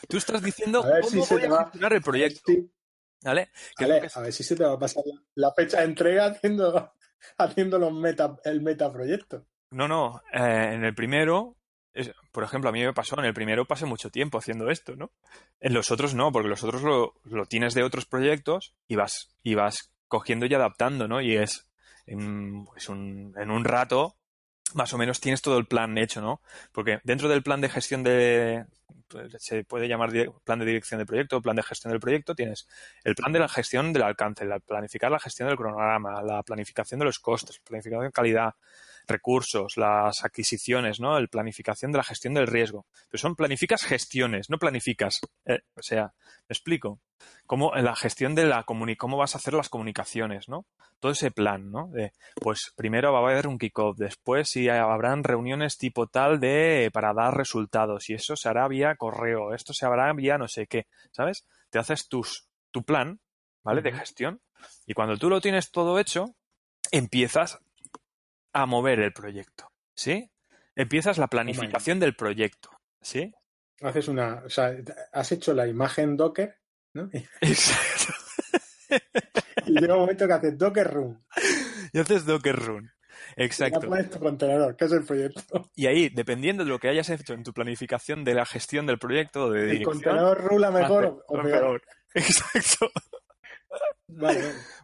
Tú estás diciendo cómo voy a gestionar el proyecto. ¿Vale? a ver si se te va a pasar la, fecha de entrega haciendo, haciendo los meta, el metaproyecto. No, no. Eh, en el primero, por ejemplo, a mí me pasó, en el primero pasé mucho tiempo haciendo esto, ¿no? En los otros no, porque los otros lo, tienes de otros proyectos y vas, y vas cogiendo y adaptando, ¿no? Y es pues un, en un rato más o menos tienes todo el plan hecho, ¿no? Porque dentro del plan de gestión de, se puede llamar plan de dirección del proyecto, plan de gestión del proyecto, tienes el plan de la gestión del alcance, la planificar la gestión del cronograma, la planificación de los costes, planificación de calidad, recursos, las adquisiciones, ¿no? El planificación de la gestión del riesgo. Pero son planificas gestiones, no planificas. Eh, o sea, me explico. Cómo eh, la gestión de la cómo vas a hacer las comunicaciones, ¿no? Todo ese plan, ¿no? De, pues primero va a haber un kickoff, después sí habrán reuniones tipo tal de para dar resultados y eso se hará vía correo, esto se hará vía no sé qué, ¿sabes? Te haces tus tu plan, ¿vale? De gestión y cuando tú lo tienes todo hecho, empiezas a mover el proyecto, ¿sí? Empiezas la planificación del proyecto, ¿sí? Haces una, o sea, has hecho la imagen Docker, ¿no? Exacto. y llega un momento que haces Docker Run. Y haces Docker Run. Exacto. Tu contenedor, que es el proyecto. Y ahí, dependiendo de lo que hayas hecho en tu planificación de la gestión del proyecto, de el contenedor rula mejor o peor. Exacto.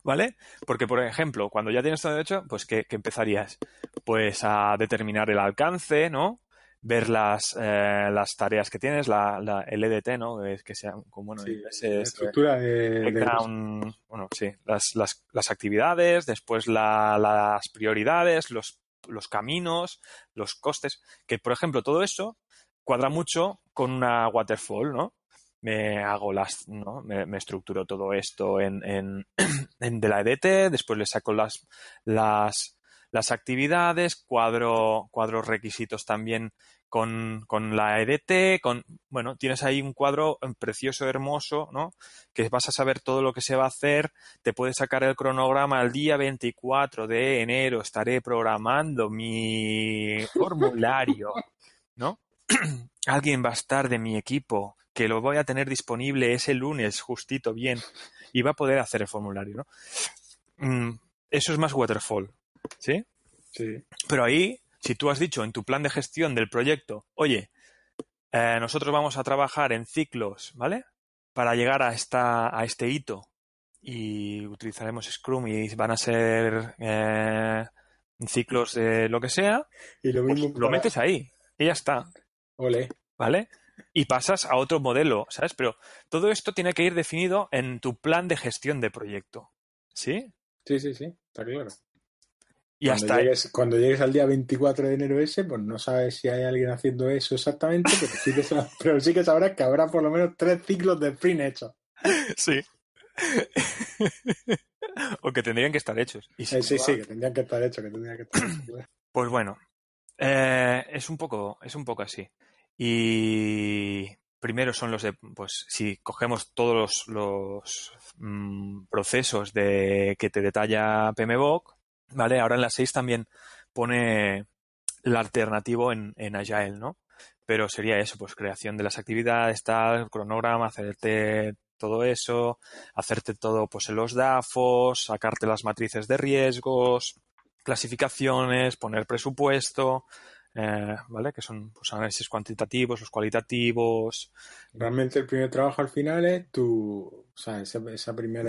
Vale, Porque, por ejemplo, cuando ya tienes todo hecho, pues ¿qué, ¿qué, empezarías? Pues a determinar el alcance, ¿no? Ver las, eh, tareas que tienes, la, la LDT, e ¿no? Es que sea, como, bueno, estructura de, eh, Bueno, sí, las, las, actividades, después las prioridades, los, los caminos, los costes, que, por ejemplo, todo eso cuadra mucho con una waterfall, ¿no? me hago las, ¿no? Me, estructuro todo esto en, de la EDT, después le saco las, las, actividades, cuadro, cuadros requisitos también con, la EDT, con, bueno, tienes ahí un cuadro precioso, hermoso, ¿no? Que vas a saber todo lo que se va a hacer, te puedes sacar el cronograma el día 24 de enero, estaré programando mi formulario, ¿no? Alguien va a estar de mi equipo que lo voy a tener disponible ese lunes justito bien y va a poder hacer el formulario, ¿no? Mm, eso es más waterfall, ¿sí? Sí. Pero ahí, si tú has dicho en tu plan de gestión del proyecto, oye, eh, nosotros vamos a trabajar en ciclos, ¿vale? Para llegar a, esta, a este hito y utilizaremos Scrum y van a ser eh, ciclos de lo que sea, y lo, pues mismo lo metes ahí y ya está. Ole. ¿Vale? y pasas a otro modelo, ¿sabes? Pero todo esto tiene que ir definido en tu plan de gestión de proyecto. ¿Sí? Sí, sí, sí, está claro. Y hasta llegues, cuando llegues al día 24 de enero ese, pues no sabes si hay alguien haciendo eso exactamente, pero sí que, sabrás, que habrá por lo menos tres ciclos de sprint hechos. Sí. o que tendrían que estar hechos. Eh, sí, sí, sí, que tendrían que estar hechos, que tendrían que Pues bueno, eh, es, un poco, es un poco así. Y primero son los de, pues si cogemos todos los, mm, procesos de, que te detalla PMBOK, ¿vale? Ahora en la 6 también pone la alternativo en, en Agile, ¿no? Pero sería eso, pues creación de las actividades, tal, cronograma, hacerte todo eso, hacerte todo pues en los DAFOs, sacarte las matrices de riesgos, clasificaciones, poner presupuesto, eh, ¿vale? Que son pues, análisis cuantitativos, los cualitativos. Realmente el primer trabajo al final es tu, o sea, ese, primer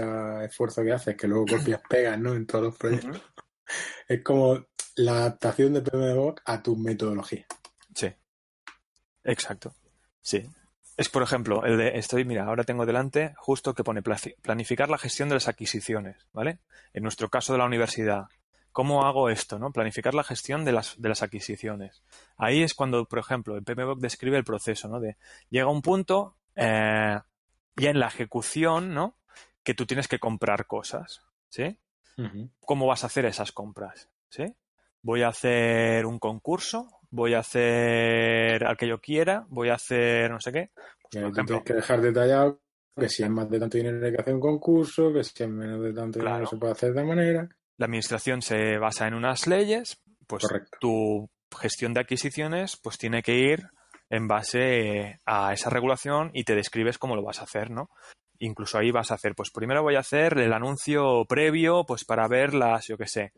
esfuerzo que haces, que luego copias, pegas, ¿no? En todos los proyectos. Es como la adaptación de PMBOK a tu metodología. Sí, exacto. Sí. Es, por ejemplo, el de, estoy, mira, ahora tengo delante justo que pone planificar la gestión de las adquisiciones, ¿vale? En nuestro caso de la universidad, ¿Cómo hago esto? ¿no? Planificar la gestión de las, de las adquisiciones. Ahí es cuando, por ejemplo, el PMBOK describe el proceso, ¿no? De llega un punto, eh, ya en la ejecución, ¿no? Que tú tienes que comprar cosas, ¿sí? ¿Cómo vas a hacer esas compras? ¿Sí? Voy a hacer un concurso, voy a hacer al que yo quiera, voy a hacer no sé qué. Pues, tienes que dejar detallado que si es más de tanto dinero hay que hacer un concurso, que si es menos de tanto dinero se puede hacer de manera. La administración se basa en unas leyes, pues tu gestión de adquisiciones pues tiene que ir en base eh, a esa regulación y te describes cómo lo vas a hacer, ¿no? Incluso ahí vas a hacer, pues primero voy a hacer el anuncio previo, pues para ver las, yo qué sé,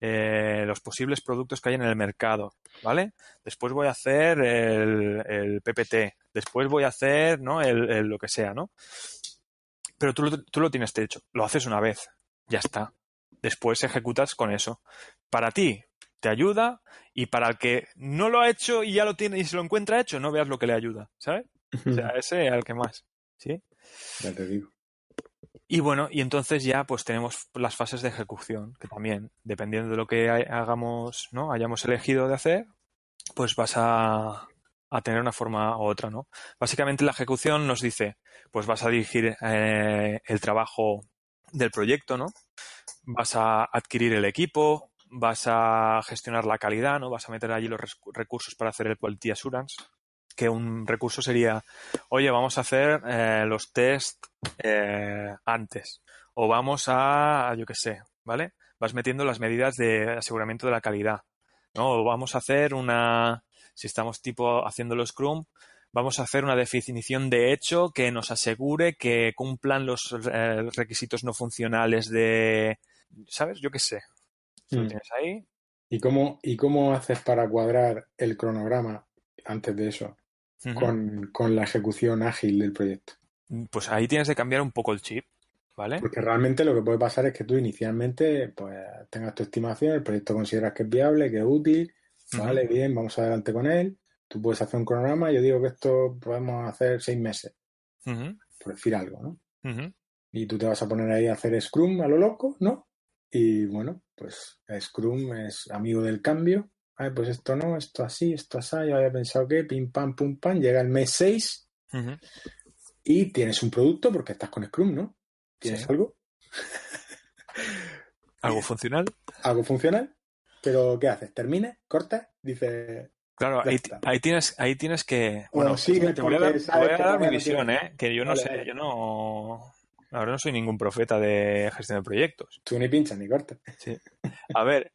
eh, los posibles productos que hay en el mercado, ¿vale? Después voy a hacer el, PPT, después voy a hacer, ¿no? El, lo que sea, ¿no? Pero tú, tú lo tienes hecho, lo haces una vez, ya está después ejecutas con eso. Para ti te ayuda y para el que no lo ha hecho y ya lo tiene y se lo encuentra hecho, no veas lo que le ayuda, ¿sabes? O sea, ese al que más, ¿sí? Ya te digo. Y bueno, y entonces ya pues tenemos las fases de ejecución, que también, dependiendo de lo que hagamos, ¿no? Hayamos elegido de hacer, pues vas a, tener una forma u otra, ¿no? Básicamente la ejecución nos dice, pues vas a dirigir eh, el trabajo del proyecto, ¿no? vas a adquirir el equipo, vas a gestionar la calidad, ¿no? Vas a meter allí los recursos para hacer el quality assurance. Que un recurso sería, oye, vamos a hacer eh, los test eh, antes. O vamos a, yo qué sé, ¿vale? Vas metiendo las medidas de aseguramiento de la calidad. ¿no? O vamos a hacer una, si estamos tipo haciendo los Scrum, vamos a hacer una definición de hecho que nos asegure que cumplan los eh, requisitos no funcionales de, ¿sabes? Yo qué sé. ¿Lo mm. tienes ahí? ¿Y cómo, ¿Y cómo haces para cuadrar el cronograma antes de eso con, la ejecución ágil del proyecto? Mm, pues ahí tienes que cambiar un poco el chip. ¿Vale? Porque realmente lo que puede pasar es que tú inicialmente pues, tengas tu estimación, el proyecto consideras que es viable, que es útil, vale, bien, vamos adelante con él, Tú puedes hacer un cronograma, yo digo que esto podemos hacer seis meses, por decir algo, ¿no? Y tú te vas a poner ahí a hacer Scrum a lo loco, ¿no? Y bueno, pues Scrum es amigo del cambio. Ay, pues esto no, esto así, esto así. Yo había pensado que pim, pam, pum, pam. Llega el mes seis y tienes un producto porque estás con Scrum, ¿no? ¿Tienes algo? ¿Algo funcional? Algo funcional. Pero ¿qué haces? termina corta Dices, Claro, ahí, tienes, ahí tienes que. Bueno, sí, te voy a dar, mi visión, ¿eh? Que yo no sé, yo no. Ahora no soy ningún profeta de gestión de proyectos. Tú ni pincha ni corta. Sí. A ver,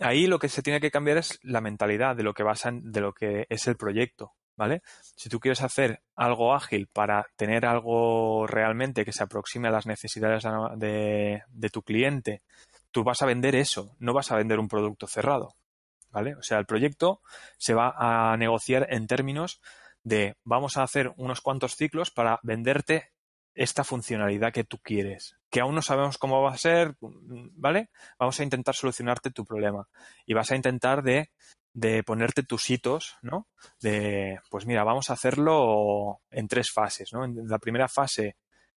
ahí lo que se tiene que cambiar es la mentalidad de lo que basan, de lo que es el proyecto, ¿vale? Si tú quieres hacer algo ágil para tener algo realmente que se aproxime a las necesidades de tu cliente, tú vas a vender eso, no vas a vender un producto cerrado. ¿vale? O sea, el proyecto se va a negociar en términos de vamos a hacer unos cuantos ciclos para venderte esta funcionalidad que tú quieres, que aún no sabemos cómo va a ser, ¿vale? Vamos a intentar solucionarte tu problema y vas a intentar de, ponerte tus hitos, ¿no? De, pues mira, vamos a hacerlo en tres fases, ¿no? En la primera fase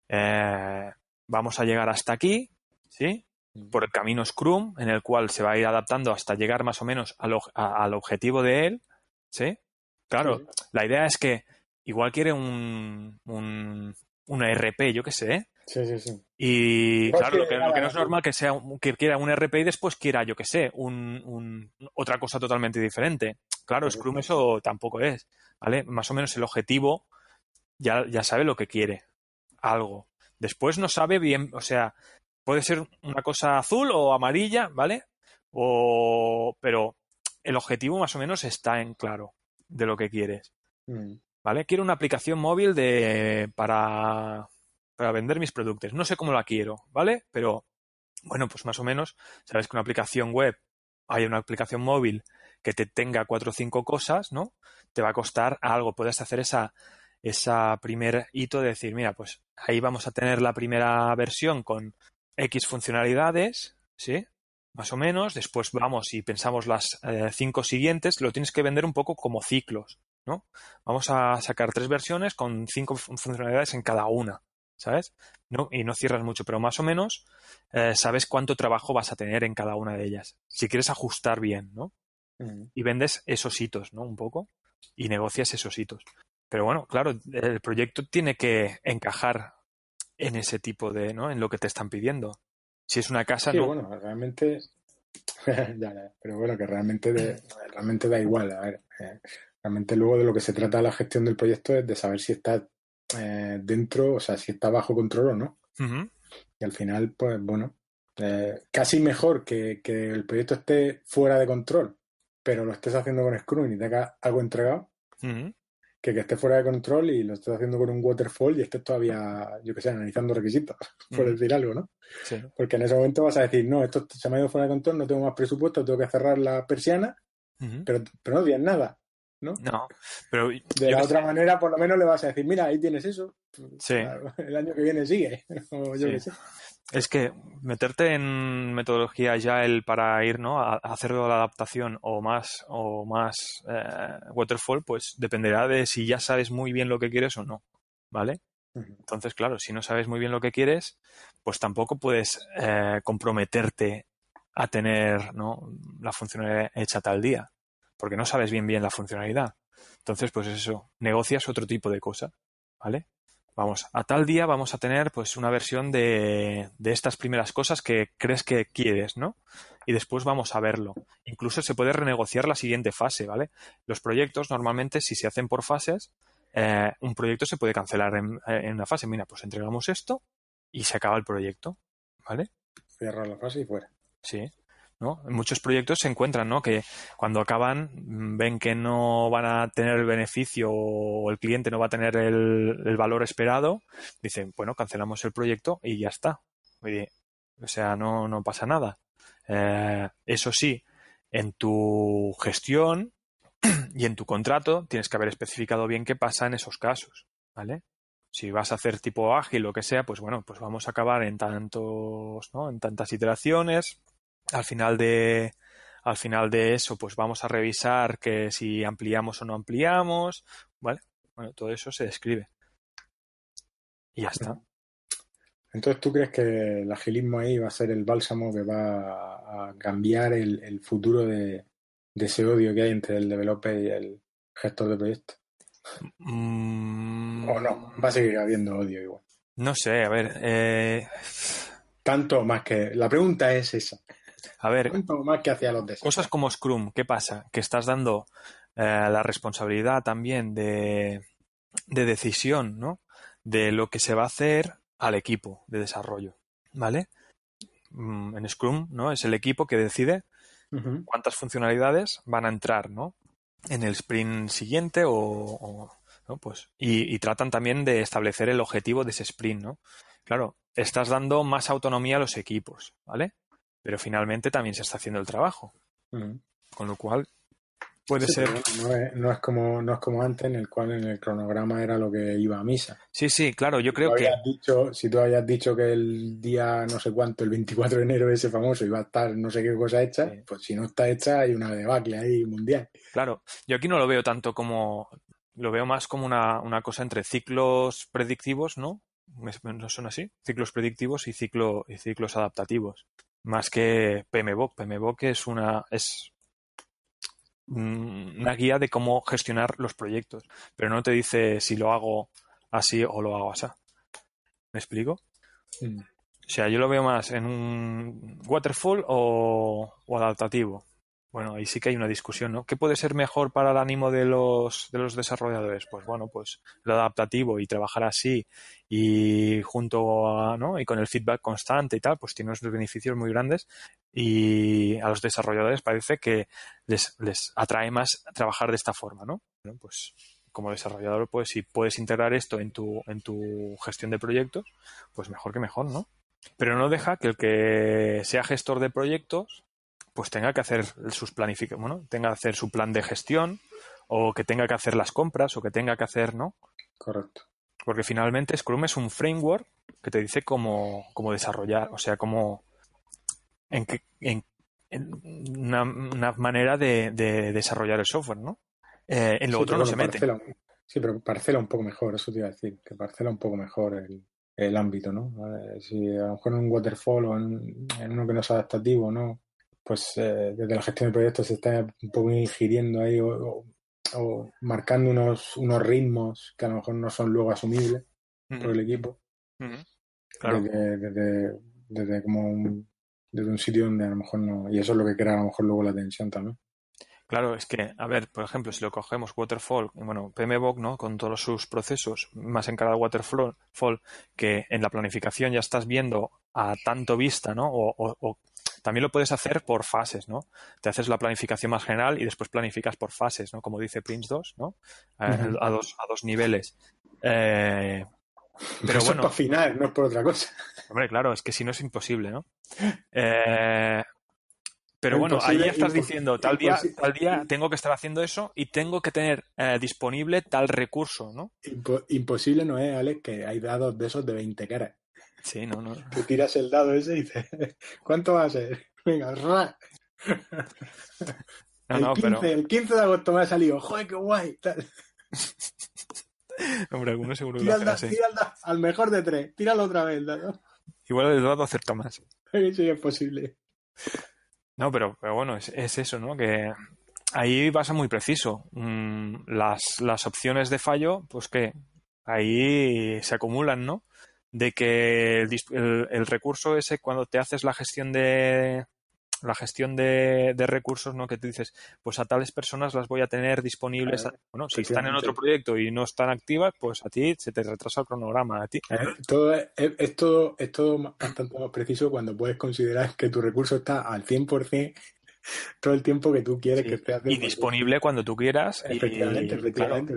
eh, vamos a llegar hasta aquí, ¿sí? por el camino Scrum, en el cual se va a ir adaptando hasta llegar más o menos al, objetivo de él, ¿sí? Claro, la idea es que igual quiere un, e RP, yo qué sé. ¿eh? Sí, sí, sí. Y claro, lo, que, no es normal que sea que quiera un e RP y después quiera, yo qué sé, otra cosa totalmente diferente. Claro, Scrum eso tampoco es, ¿vale? Más o menos el objetivo ya, ya sabe lo que quiere, algo. Después no sabe bien, o sea, Puede ser una cosa azul o amarilla, ¿vale? O, pero el objetivo más o menos está en claro de lo que quieres. Mm. ¿Vale? Quiero una aplicación móvil para, vender mis productos. No sé cómo la quiero, ¿vale? Pero, bueno, pues más o menos, sabes que una aplicación web, hay una aplicación móvil que te tenga cuatro o cinco cosas, ¿no? Te va a costar algo. Puedes hacer esa, esa primer hito de decir, mira, pues ahí vamos a tener la primera versión con X funcionalidades, ¿sí? Más o menos, después vamos y pensamos las eh, cinco siguientes, lo tienes que vender un poco como ciclos, ¿no? Vamos a sacar tres versiones con cinco funcionalidades en cada una, ¿sabes? No, y no cierras mucho, pero más o menos eh, sabes cuánto trabajo vas a tener en cada una de ellas, si quieres ajustar bien, ¿no? Mm. Y vendes esos hitos, ¿no? Un poco, y negocias esos hitos. Pero bueno, claro, el proyecto tiene que encajar en ese tipo de, ¿no? En lo que te están pidiendo. Si es una casa, sí, bueno, realmente. pero bueno, que realmente, realmente da igual. A ver, eh, realmente luego de lo que se trata la gestión del proyecto es de saber si está eh, dentro, o sea, si está bajo control o no. Y al final, pues bueno, eh, casi mejor que, el proyecto esté fuera de control, pero lo estés haciendo con Scrum y te haga algo entregado, que, que esté fuera de control y lo estés haciendo con un waterfall y estés todavía, yo que sé, analizando requisitos, por decir algo, ¿no? Porque en ese momento vas a decir, no, esto se me ha ido fuera de control, no tengo más presupuesto, tengo que cerrar la persiana, pero, pero no digas nada. ¿no? No, pero... De la otra manera, por lo menos le vas a decir, mira, ahí tienes eso. Sí. El año que viene sigue. O yo sé es que meterte en metodología el para ir ¿no? a, hacer la adaptación o más o más eh, waterfall pues dependerá de si ya sabes muy bien lo que quieres o no vale entonces claro si no sabes muy bien lo que quieres pues tampoco puedes eh, comprometerte a tener ¿no? la funcionalidad hecha tal día porque no sabes bien bien la funcionalidad entonces pues eso negocias otro tipo de cosa vale vamos, a tal día vamos a tener pues una versión de, de, estas primeras cosas que crees que quieres, ¿no? Y después vamos a verlo. Incluso se puede renegociar la siguiente fase, ¿vale? Los proyectos normalmente si se hacen por fases, eh, un proyecto se puede cancelar en, en, una fase. Mira, pues entregamos esto y se acaba el proyecto, ¿vale? Cierra la fase y fuera. Sí. ¿no? En muchos proyectos se encuentran, Que cuando acaban mm, ven que no van a tener el beneficio o el cliente no va a tener el, valor esperado, dicen, bueno, cancelamos el proyecto y ya está. o sea, no, no pasa nada. Eh, eso sí, en tu gestión y en tu contrato tienes que haber especificado bien qué pasa en esos casos, ¿vale? si vas a hacer tipo ágil o que sea, pues bueno, pues vamos a acabar en tantos, ¿no? En tantas iteraciones, al final de, al final de eso, pues vamos a revisar que si ampliamos o no ampliamos, ¿vale? Bueno, todo eso se describe. Y ya está. Entonces, ¿tú crees que el agilismo ahí va a ser el bálsamo que va a cambiar el, el futuro de, ese odio que hay entre el developer y el gestor de proyecto? Mm. ¿O no? Va a seguir habiendo odio igual. No sé, a ver. Eh... Tanto más que. La pregunta es esa. A ver, cosas como Scrum, ¿qué pasa? Que estás dando eh, la responsabilidad también de, decisión, ¿no? De lo que se va a hacer al equipo de desarrollo, ¿vale? Mm, en Scrum, ¿no? Es el equipo que decide cuántas funcionalidades van a entrar, ¿no? En el sprint siguiente o, Pues, y, y, tratan también de establecer el objetivo de ese sprint, ¿no? Claro, estás dando más autonomía a los equipos, ¿vale? Pero finalmente también se está haciendo el trabajo. Mm. Con lo cual, puede ser. No es, como, no es como antes, en el cual en el cronograma era lo que iba a misa. Sí, sí, claro, yo creo que. si tú habías dicho que el día no sé cuánto, el 24 de enero ese famoso, iba a estar no sé qué cosa hecha, pues si no está hecha, hay una debacle ahí mundial. Claro, yo aquí no lo veo tanto como. Lo veo más como una, una cosa entre ciclos predictivos, ¿no? ¿No son así? Ciclos predictivos y, ciclo, y ciclos adaptativos más que PMBOK. PMBOK es una, es una guía de cómo gestionar los proyectos, pero no te dice si lo hago así o lo hago así. ¿Me explico? O sea, yo lo veo más en un waterfall o adaptativo. Bueno, ahí sí que hay una discusión, ¿no? ¿Qué puede ser mejor para el ánimo de los, desarrolladores? Pues bueno, pues lo adaptativo y trabajar así y junto a, ¿no? Y con el feedback constante y tal, pues tiene unos beneficios muy grandes y a los desarrolladores parece que les, atrae más trabajar de esta forma, ¿no? pues como desarrollador, pues si puedes integrar esto en tu, en tu gestión de proyectos, pues mejor que mejor, ¿no? Pero no deja que el que sea gestor de proyectos pues tenga que hacer sus planificaciones, bueno, tenga que hacer su plan de gestión o que tenga que hacer las compras o que tenga que hacer, ¿no? Correcto. Porque finalmente Scrum es un framework que te dice cómo, desarrollar, o sea, cómo en, qué, una, manera de, desarrollar el software, ¿no? Eh, en lo otro no se mete. Sí, pero parcela un poco mejor, eso te iba a decir, que parcela un poco mejor el, ámbito, ¿no? Eh, si a lo mejor en un waterfall o en uno que no es adaptativo, ¿no? pues eh, desde la gestión de proyectos se está un poco ingiriendo ahí o, marcando unos, unos ritmos que a lo mejor no son luego asumibles por el equipo. claro. desde, desde, como un, desde un sitio donde a lo mejor no... Y eso es lo que crea a lo mejor luego la tensión también. Claro, es que, a ver, por ejemplo, si lo cogemos Waterfall, bueno, PMBOK, ¿no? Con todos sus procesos, más encarado Waterfall, que en la planificación ya estás viendo a tanto vista, ¿no? o también lo puedes hacer por fases, ¿no? Te haces la planificación más general y después planificas por fases, ¿no? Como dice Prince 2, ¿no? A, dos, niveles. Eh, pero Eso bueno. Es final, no es por otra cosa. Hombre, claro, es que si no es imposible, ¿no? Eh, pero bueno, ahí estás diciendo, tal día, tal día tengo que estar haciendo eso y tengo que tener eh, disponible tal recurso, ¿no? imposible no es, Alex, que hay dados de esos de 20 caras. Sí, no, Tú tiras el dado ese y dices, ¿cuánto va a ser? Venga, ra. No, el, 15, el 15 de agosto me ha salido, joder, qué guay. Hombre, alguno seguro que lo al mejor de tres, tíralo otra vez. Igual el dado acierta más. Sí, es posible. No, pero, pero bueno, es, eso, ¿no? Que ahí pasa muy preciso. Mm, las, las opciones de fallo, pues que ahí se acumulan, ¿no? de que el, recurso ese, cuando te haces la gestión de la gestión de, recursos, ¿no? Que tú dices, pues a tales personas las voy a tener disponibles. bueno, si están en otro proyecto y no están activas, pues a ti se te retrasa el cronograma. A ti. ¿eh? Todo es, es, todo, es todo más preciso cuando puedes considerar que tu recurso está al 100% todo el tiempo que tú quieres que esté Y disponible cuando tú quieras. Efectivamente, efectivamente,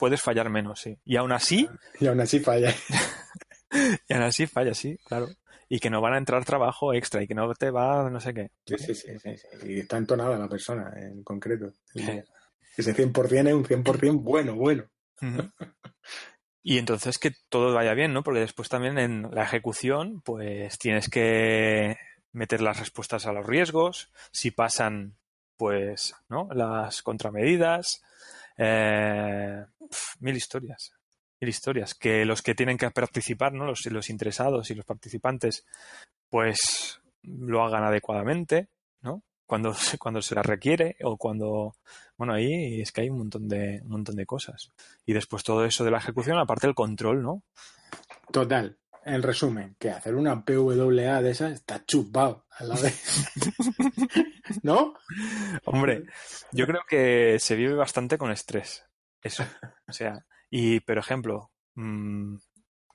puedes fallar menos, sí. Y aún así. Y aún así falla. y aún así falla, sí, claro. Y que no van a entrar trabajo extra y que no te va no sé qué. Sí, sí, sí. Y está entonada la persona en concreto. Ese 100% es un 100% bueno, bueno. Y entonces que todo vaya bien, ¿no? Porque después también en la ejecución, pues tienes que meter las respuestas a los riesgos, si pasan, pues, ¿no? Las contramedidas, eh, mil historias, mil historias. Que los que tienen que participar, ¿no? Los, los interesados y los participantes, pues lo hagan adecuadamente, ¿no? Cuando, cuando se la requiere o cuando, bueno, ahí es que hay un montón de, un montón de cosas. Y después todo eso de la ejecución, aparte el control, ¿no? Total, en resumen, que hacer una PWA de esas está chupado a la vez. ¿No? Hombre, yo creo que se vive bastante con estrés. Eso. O sea, y por ejemplo, mm,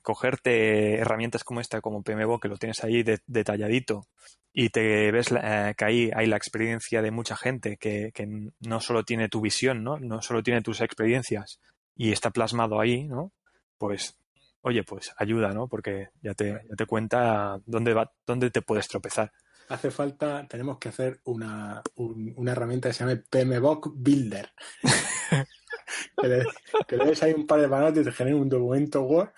cogerte herramientas como esta, como PMBO, que lo tienes ahí detalladito, y te ves eh, que ahí hay la experiencia de mucha gente que, no solo tiene tu visión, ¿no? No solo tiene tus experiencias y está plasmado ahí, ¿no? Pues, oye, pues ayuda, ¿no? Porque ya te, ya te cuenta dónde va, dónde te puedes tropezar hace falta, tenemos que hacer una, herramienta que se llama PMBOK Builder. que, le, des ahí un par de manos y te genera un documento Word,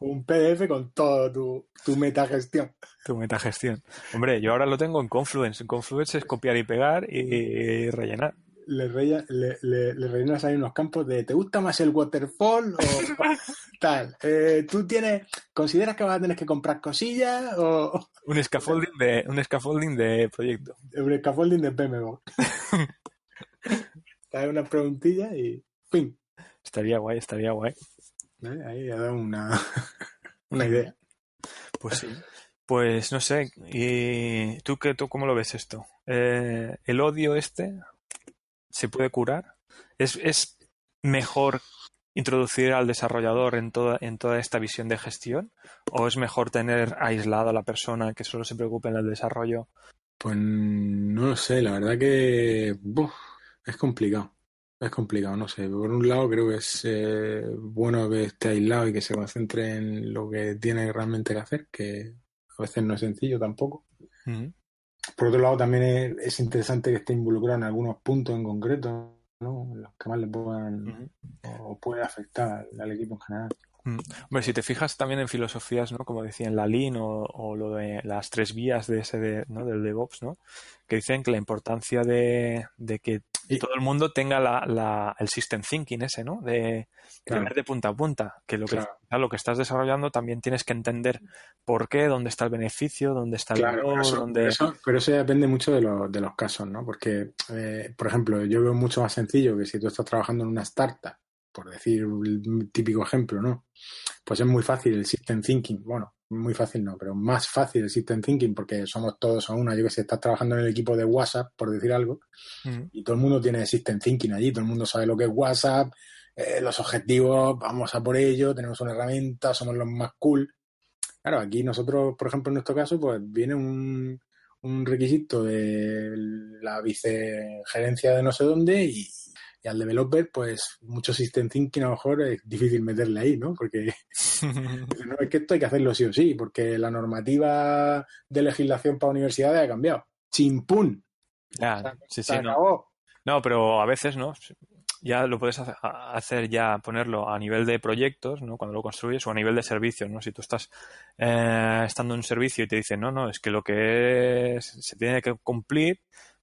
un PDF con toda tu, metagestión. Tu metagestión. Hombre, yo ahora lo tengo en Confluence. En Confluence es copiar y pegar y rellenar le, rellenas le, le, ahí unos campos de ¿te gusta más el waterfall o tal? Eh, ¿Tú tienes, consideras que vas a tener que comprar cosillas o...? Un scaffolding de, un scaffolding de proyecto. Un scaffolding de PMBOK. Trae una preguntilla y fin Estaría guay, estaría guay. Ahí ha dado una, una idea. Pues sí. Pues no sé, ¿y tú, qué, tú cómo lo ves esto? Eh, ¿El odio este se puede curar? ¿Es, mejor introducir al desarrollador en toda, esta visión de gestión? ¿O es mejor tener aislado a la persona que solo se preocupe en el desarrollo? Pues no lo sé, la verdad que es complicado. Es complicado, no sé. Por un lado, creo que es eh, bueno que esté aislado y que se concentre en lo que tiene realmente que hacer, que a veces no es sencillo tampoco por otro lado, también es, interesante que esté involucrado en algunos puntos en concreto, Los que más le puedan o, puede afectar al equipo en general. Mm. Hombre, si te fijas también en filosofías, ¿no? Como decían la lin o, lo de las tres vías de ese del DevOps, ¿no? Que dicen que la importancia de, que todo el mundo tenga la, el system thinking ese, ¿no? De, tener de punta a punta, que lo que, lo que estás desarrollando también tienes que entender por qué, dónde está el beneficio, dónde está el claro, pero eso depende mucho de, de los casos, ¿no? Porque, eh, por ejemplo, yo veo mucho más sencillo que si tú estás trabajando en una startup por decir un típico ejemplo, ¿no? Pues es muy fácil el system thinking. Bueno, muy fácil no, pero más fácil el system thinking porque somos todos a una. Yo que sé, estás trabajando en el equipo de WhatsApp, por decir algo, mm. y todo el mundo tiene system thinking allí, todo el mundo sabe lo que es WhatsApp, eh, los objetivos, vamos a por ello, tenemos una herramienta, somos los más cool. Claro, aquí nosotros, por ejemplo, en nuestro caso, pues viene un, un requisito de la vicegerencia de no sé dónde y, y al developer, pues mucho system thinking a lo mejor es difícil meterle ahí, ¿no? Porque no, es que esto hay que hacerlo sí o sí, porque la normativa de legislación para universidades ha cambiado. Chimpún. Ya, sí, sí, no. pero a veces, ¿no? Ya lo puedes hacer ya, ponerlo a nivel de proyectos, ¿no? Cuando lo construyes, o a nivel de servicios, ¿no? Si tú estás eh, estando en un servicio y te dicen, no, no, es que lo que se tiene que cumplir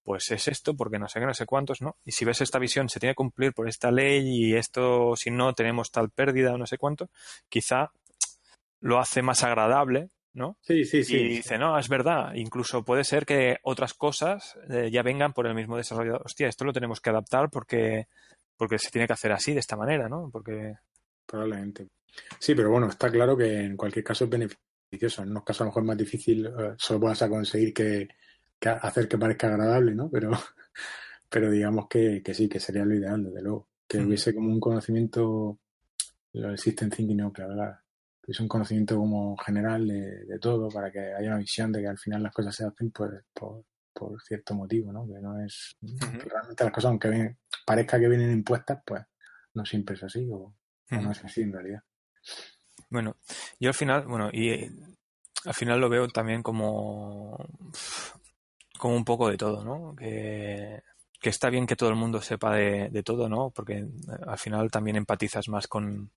pues es esto, porque no sé qué, no sé cuántos, ¿no? Y si ves esta visión, se tiene que cumplir por esta ley y esto, si no, tenemos tal pérdida o no sé cuánto, quizá lo hace más agradable, ¿no? Sí, sí, sí. Y dice, no, es verdad, incluso puede ser que otras cosas eh, ya vengan por el mismo desarrollo. Hostia, esto lo tenemos que adaptar porque, porque se tiene que hacer así, de esta manera, ¿no? Porque... Probablemente. Sí, pero bueno, está claro que en cualquier caso es beneficioso. En unos casos a lo mejor es más difícil, eh, solo vas a conseguir que, hacer que parezca agradable, ¿no? Pero, pero digamos que, sí, que sería lo ideal, desde luego. Que hmm. hubiese como un conocimiento, lo existe System Thinking Nuclear, ¿verdad? Que es un conocimiento como general de, todo, para que haya una visión de que al final las cosas se hacen pues, por, cierto motivo, ¿no? Que no es. realmente las cosas, aunque parezca que vienen impuestas, pues no siempre es así, o no es así en realidad. Bueno, yo al final, bueno, y al final lo veo también como como un poco de todo, ¿no? Que, está bien que todo el mundo sepa de, todo, ¿no? Porque eh, al final también empatizas más con,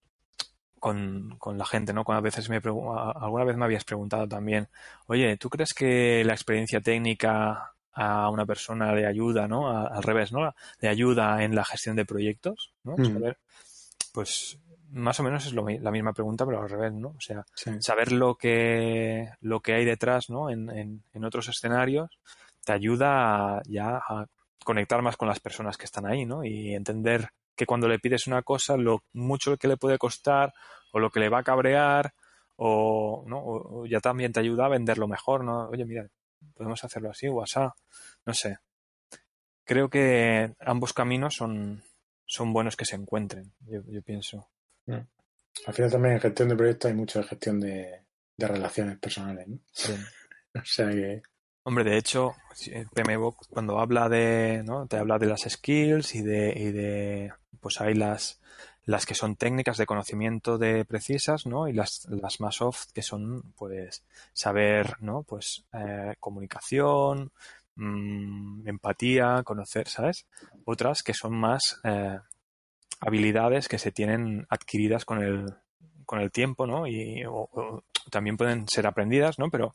con, la gente, ¿no? Cuando a veces me alguna vez me habías preguntado también, oye, ¿tú crees que la experiencia técnica a una persona le ayuda, ¿no? al revés, ¿no? De ayuda en la gestión de proyectos, ¿no? Mm. pues más o menos es lo, la misma pregunta, pero al revés, ¿no? O sea, saber lo que, lo que hay detrás, ¿no? En, en otros escenarios te ayuda ya a conectar más con las personas que están ahí, ¿no? Y entender que cuando le pides una cosa, lo mucho que le puede costar o lo que le va a cabrear o, ¿no? ya también te ayuda a venderlo mejor, ¿no? Oye, mira, podemos hacerlo así whatsapp, no sé. Creo que ambos caminos son, son buenos que se encuentren, yo, pienso. Mm. Al final también en gestión de proyectos hay mucha gestión de, de relaciones personales, ¿no? o sea que Hombre, de hecho, eh, PMBOK cuando habla de, ¿no? Te habla de las skills y de, y de pues hay las, las que son técnicas de conocimiento de precisas, ¿no? Y las, las más soft que son, pues, saber, ¿no? Pues, eh, comunicación, mm, empatía, conocer, ¿sabes? Otras que son más eh, habilidades que se tienen adquiridas con el, con el tiempo, ¿no? Y, también pueden ser aprendidas, ¿no? Pero,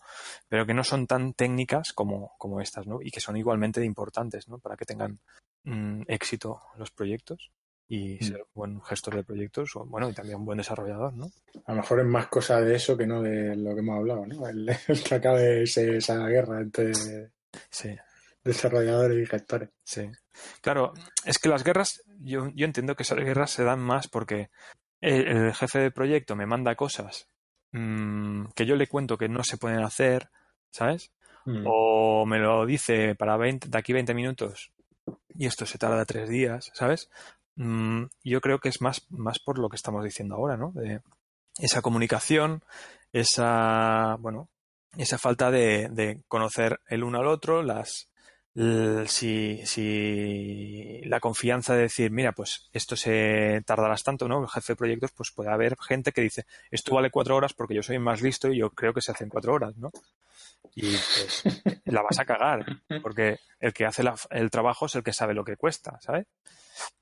pero que no son tan técnicas como, como estas, ¿no? Y que son igualmente importantes, ¿no? Para que tengan mm, éxito los proyectos y mm. ser un buen gestor de proyectos o, bueno, y también un buen desarrollador, ¿no? A lo mejor es más cosa de eso que no de lo que hemos hablado, ¿no? El, que acabe esa guerra entre desarrolladores y gestores. Sí. Claro, es que las guerras, yo, yo entiendo que esas guerras se dan más porque el, jefe de proyecto me manda cosas Mm, que yo le cuento que no se pueden hacer, ¿sabes? Mm. O me lo dice para 20, de aquí 20 minutos y esto se tarda tres días, ¿sabes? Mm, yo creo que es más, más por lo que estamos diciendo ahora, ¿no? De esa comunicación, esa, bueno, esa falta de conocer el uno al otro, las, si, si, la confianza de decir, mira, pues esto se tardará tanto, ¿no? El jefe de proyectos, pues puede haber gente que dice, esto vale cuatro horas porque yo soy más listo y yo creo que se hacen cuatro horas, ¿no? Y pues, la vas a cagar, porque el que hace el trabajo es el que sabe lo que cuesta, ¿sabes?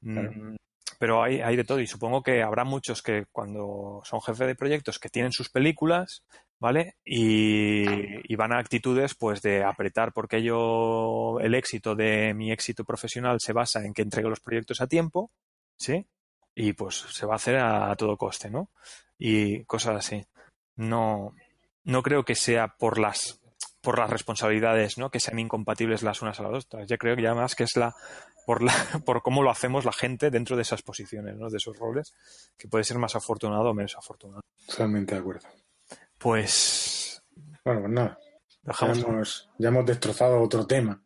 Mm, pero hay, hay de todo y supongo que habrá muchos que cuando son jefe de proyectos que tienen sus películas, ¿vale? Y, van a actitudes pues de apretar porque yo el éxito de mi éxito profesional se basa en que entregue los proyectos a tiempo, ¿sí? Y pues se va a hacer a, todo coste, ¿no? Y cosas así. No, no creo que sea por las por las responsabilidades, ¿no? Que sean incompatibles las unas a las otras. Yo creo que ya más que es la, por, la, por cómo lo hacemos la gente dentro de esas posiciones, ¿no? de esos roles, que puede ser más afortunado o menos afortunado. Totalmente de acuerdo. Pues. Bueno, pues nada. Ya, hemos, destrozado otro tema.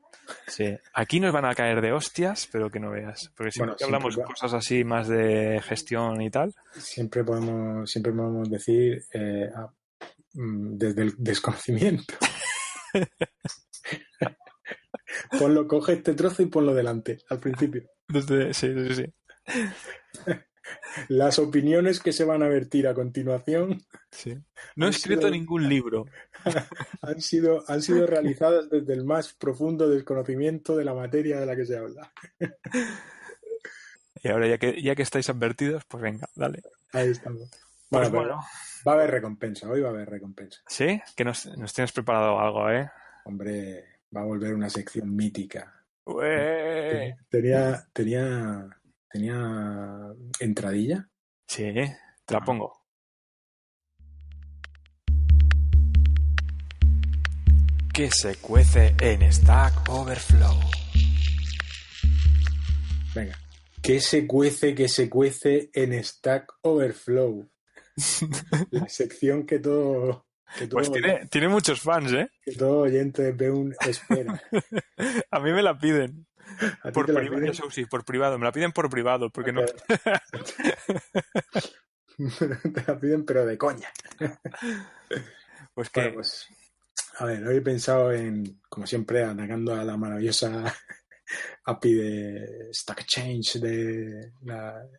Sí, aquí nos van a caer de hostias, pero que no veas. Porque si hablamos de cosas así más de gestión y tal. Siempre podemos, siempre podemos decir eh, mm, desde el desconocimiento. Ponlo, coge este trozo y ponlo delante, al principio. sí, sí, sí. Las opiniones que se van a vertir a continuación. Sí. No he escrito ningún libro. Han sido, han sido realizadas desde el más profundo desconocimiento de la materia de la que se habla. Y ahora, ya que, ya que estáis advertidos, pues venga, dale. Ahí estamos. Pues pues, bueno, Va a haber recompensa, hoy va a haber recompensa. ¿Sí? Que nos, nos tienes preparado algo, ¿eh? Hombre, va a volver una sección mítica. Tenía, tenía, tenía entradilla. Sí, te la ah. pongo. Que se cuece en Stack Overflow. Venga. Que se cuece, que se cuece en Stack Overflow. la sección que todo pues tiene, tiene, muchos fans, ¿eh? Que todo oyente ve un espera. a mí me la piden. Por privado, sí, por privado. Me la piden por privado, porque no. Te la piden, pero de coña. Pues que. Pues, a ver, hoy he pensado en, como siempre, atacando a la maravillosa API de Stack Exchange de,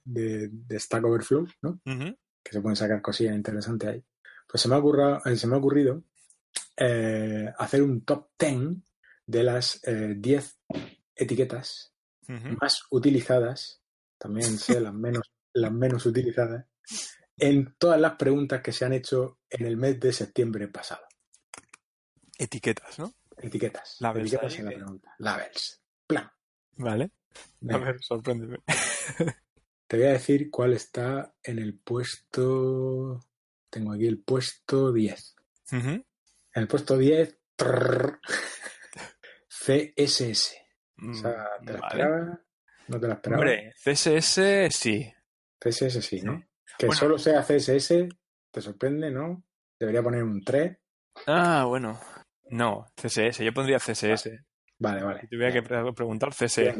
de, Stack Overflow, ¿no? Que se pueden sacar cosillas interesantes ahí. Pues se me ha, eh, ocurrido eh, hacer un top 10 de las 10 eh, etiquetas más utilizadas, también sé las menos, las menos utilizadas, en todas las preguntas que se han hecho en el mes de septiembre pasado. Etiquetas, ¿no? Etiquetas. Labels. Etiquetas en la pregunta. Labels. Plan. Vale. A ver, sorpréndeme. Te voy a decir cuál está en el puesto tengo aquí el puesto 10. En el puesto 10, CSS. o sea, mm, ¿te la esperaba? No te la esperaba. Hombre, CSS sí. CSS sí, ¿no? Que solo sea CSS, te sorprende, ¿no? Debería poner un 3. Ah, bueno. No, CSS. Yo pondría CSS. Vale, vale. Si tuviera que preguntar CSS.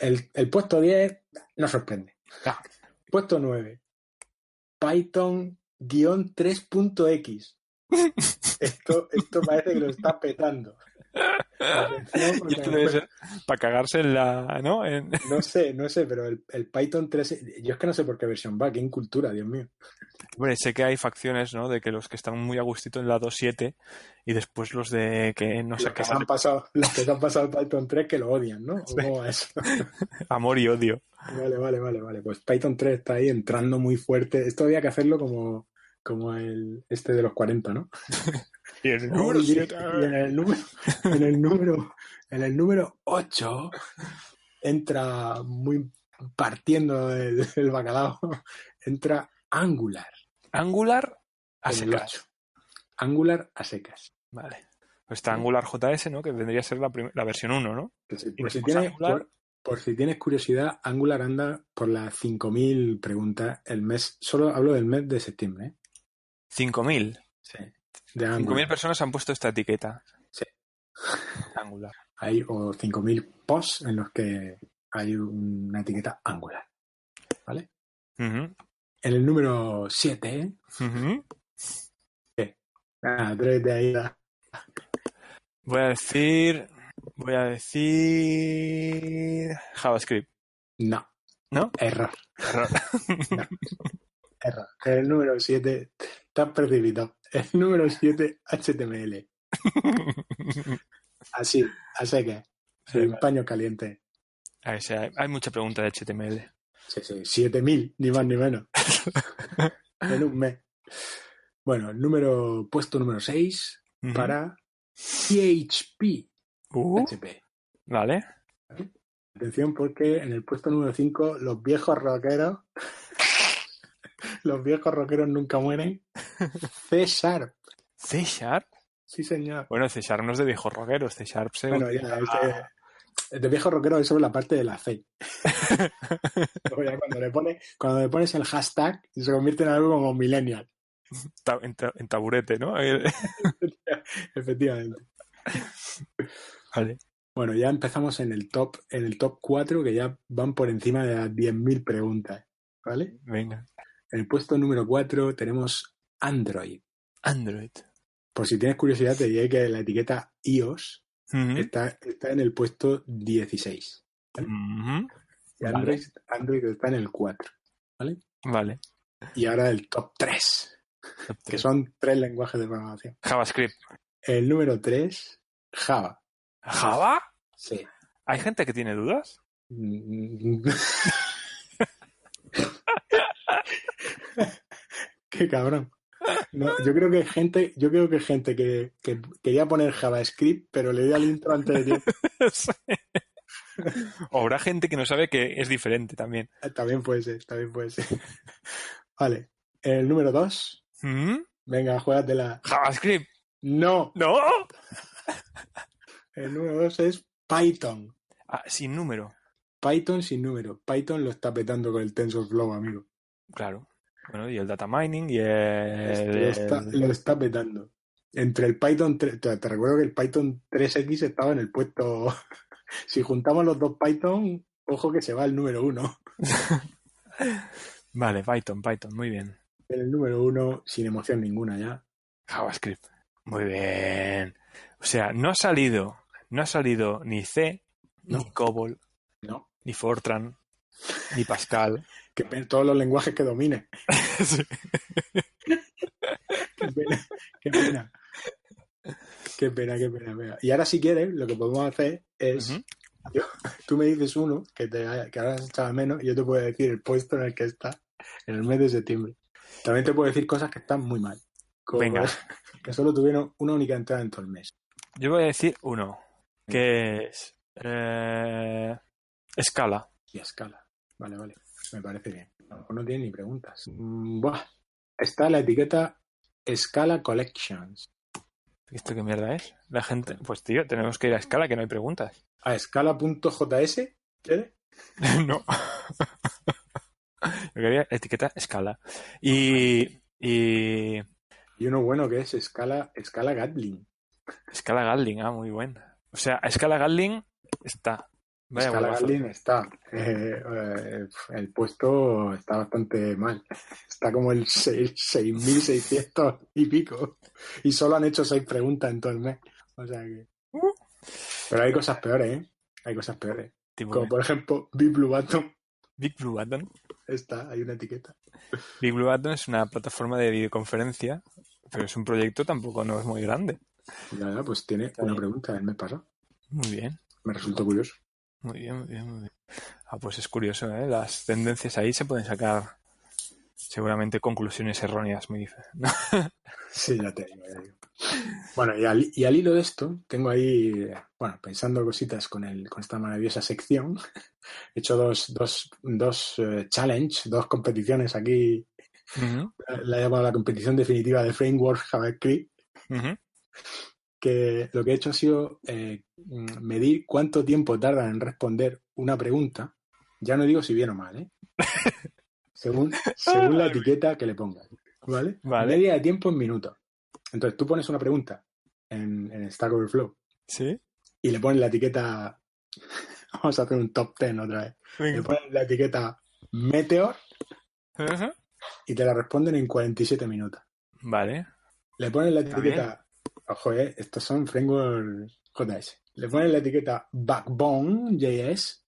El, puesto 10 no sorprende. Ah. Puesto 9. Python guión 3.x. Esto, esto parece que lo está petando. Eh, para cagarse en la. ¿no? no sé, no sé, pero el, Python 3. Yo es que no sé por qué versión va, qué incultura, Dios mío. Bueno, sé que hay facciones, ¿no? De que los que están muy a gustito en la 2.7 y después los de que no sé qué. Han pasado, los que se han pasado el Python 3 que lo odian, ¿no? Amor y odio. Vale, vale, vale, vale. Pues Python 3 está ahí entrando muy fuerte. Esto había que hacerlo como como el este de los 40, ¿no? y el número en el número, en el número, en 8 entra muy partiendo del bacalao, entra Angular. Angular a secas. Angular a secas. Vale. Pues está Angular JS, ¿no? Que vendría a ser la, la versión 1, ¿no? Pues por, si tienes, si tienes, curiosidad, Angular anda por las 5.000 preguntas el mes. Solo hablo del mes de septiembre. ¿eh? 5.000. Sí. 5.000 personas han puesto esta etiqueta. Sí. Angular. Hay 5.000 posts en los que hay una etiqueta Angular. ¿Vale? En el número 7. sí. ah, de ahí. Voy a decir. Voy a decir. JavaScript. No. ¿No? Error. Error. no. Error. En el número 7 está El número 7, HTML. Así, así que en paño caliente. Ah, hay, mucha pregunta de HTML. Sí, sí, 7000, ni más ni menos. en un mes. Bueno, número, puesto número 6 para PHP. Uh. Vale. Atención porque en el puesto número 5 los viejos rockeros los viejos rockeros nunca mueren. C Sharp. ¿C Sharp? Sí, señor. Bueno, C Sharp no es de viejos rockeros, C Sharp se. Bueno, ya, de viejos rockeros es sobre la parte de la C. cuando, le cuando le pones el hashtag, se convierte en algo como millennial. En, taburete, ¿no? Efectivamente. Vale. Bueno, ya empezamos en el top, en el top 4, que ya van por encima de las 10.000 preguntas. ¿Vale? Venga. En el puesto número 4 tenemos Android. Android. Por si tienes curiosidad, te diré que la etiqueta iOS está, en el puesto 16. Android, está en el 4. ¿Vale? Vale. Y ahora el top 3, que son tres lenguajes de programación. JavaScript. El número 3, Java. ¿Java? Sí. ¿Hay gente que tiene dudas? Mm, mm, mm. cabrón. No, yo creo que gente, yo creo que gente que, quería poner JavaScript, pero le di al intro antes de ti. O habrá gente que no sabe que es diferente también. Ah, también puede ser, también puede ser. Vale. El número dos. ¿Mm? Venga, la JavaScript. No. No. El número dos es Python. Ah, sin número. Python sin número. Python lo está petando con el TensorFlow, amigo. Claro. Bueno, y el data mining y este, Lo está, petando. Entre el Python 3, te, recuerdo que el Python 3X estaba en el puesto... si juntamos los dos Python, ojo que se va el número uno. vale, Python, Python, muy bien. En El número uno, sin emoción ninguna ya. JavaScript. Muy bien. O sea, no ha salido, no ha salido ni C, ni COBOL, no. ni Fortran, ni Pascal que todos los lenguajes que domine. Sí. qué pena, qué pena. Qué pena, qué pena, Y ahora si quieres, lo que podemos hacer es, tú me dices uno que, te, que ahora has echado menos y yo te puedo decir el puesto en el que está en el mes de septiembre. También te puedo decir cosas que están muy mal. Venga. Que solo tuvieron una única entrada en todo el mes. Yo voy a decir uno, que es... Eh, escala. Y escala. Vale, vale me parece bien. A lo mejor no tiene ni preguntas. Mm, buah. Está la etiqueta Scala Collections. ¿Esto qué mierda es? La gente. Pues tío, tenemos que ir a escala, que no hay preguntas. ¿A escala.js? no. Yo quería etiqueta escala. Y. Y, y uno bueno que es escala, escala Gatling. Escala Gatling, ah, muy buena. O sea, escala Gatling está está. Eh, eh, el puesto está bastante mal. Está como el 6.600 y pico. Y solo han hecho seis preguntas en todo el mes. Pero hay cosas peores, ¿eh? Hay cosas peores. como por ejemplo, Big Blue Button. Big Blue Button. Está, hay una etiqueta. Big Blue Button es una plataforma de videoconferencia, pero es un proyecto tampoco no es muy grande. pues tiene una pregunta, él me pasa. Muy bien. Me resultó curioso. Muy bien, muy bien, Ah, pues es curioso, ¿eh? Las tendencias ahí se pueden sacar seguramente conclusiones erróneas muy diferentes Sí, ya tengo, Bueno, y al, hilo de esto, tengo ahí, bueno, pensando cositas con, el, con esta maravillosa sección, he hecho dos, dos, dos eh, challenge, dos competiciones aquí. La he llamado la competición definitiva de Framework JavaScript. Uh que lo que he hecho ha sido eh, mm, medir cuánto tiempo tardan en responder una pregunta. Ya no digo si bien o mal, ¿eh? según, según la etiqueta que le pongas. ¿vale? Media de tiempo en minutos. Entonces tú pones una pregunta en, en Stack Overflow. Sí. Y le pones la etiqueta. Vamos a hacer un top ten otra vez. Le pones la etiqueta Meteor. Y te la responden en 47 minutos. Vale. Le pones la etiqueta ojo, ah, eh, estos son framework JS. Le ponen la etiqueta Backbone JS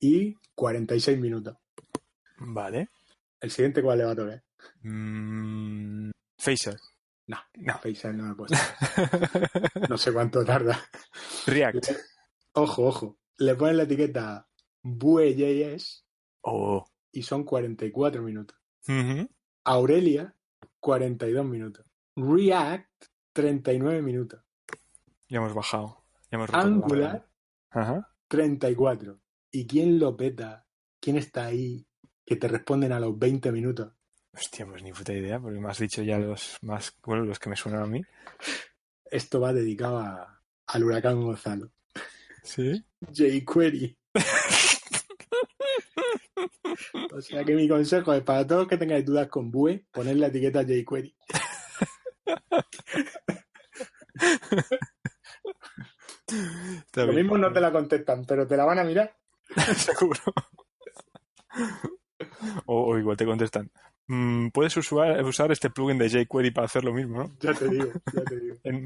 y 46 minutos. Vale. ¿El siguiente cuál le va a tocar? Facer. Mm, no, no. Facer no me ha puesto. no sé cuánto tarda. React. ojo, ojo. Le ponen la etiqueta bue.js oh. y son 44 minutos. Aurelia, 42 minutos. React, 39 minutos. Ya hemos bajado. Ya hemos Angular, Ajá. 34. ¿Y quién lo peta? ¿Quién está ahí que te responden a los 20 minutos? Hostia, pues ni puta idea, porque me has dicho ya los más, bueno, los que me suenan a mí. Esto va dedicado al huracán Gonzalo. ¿Sí? jQuery. o sea que mi consejo es para todos que tengáis dudas con Bue, ponerle la etiqueta jQuery. Lo mismo no te la contestan, pero te la van a mirar. Seguro. O, igual te contestan. Mm, puedes usar, usar este plugin de jQuery para hacer lo mismo, ¿no? Ya te digo,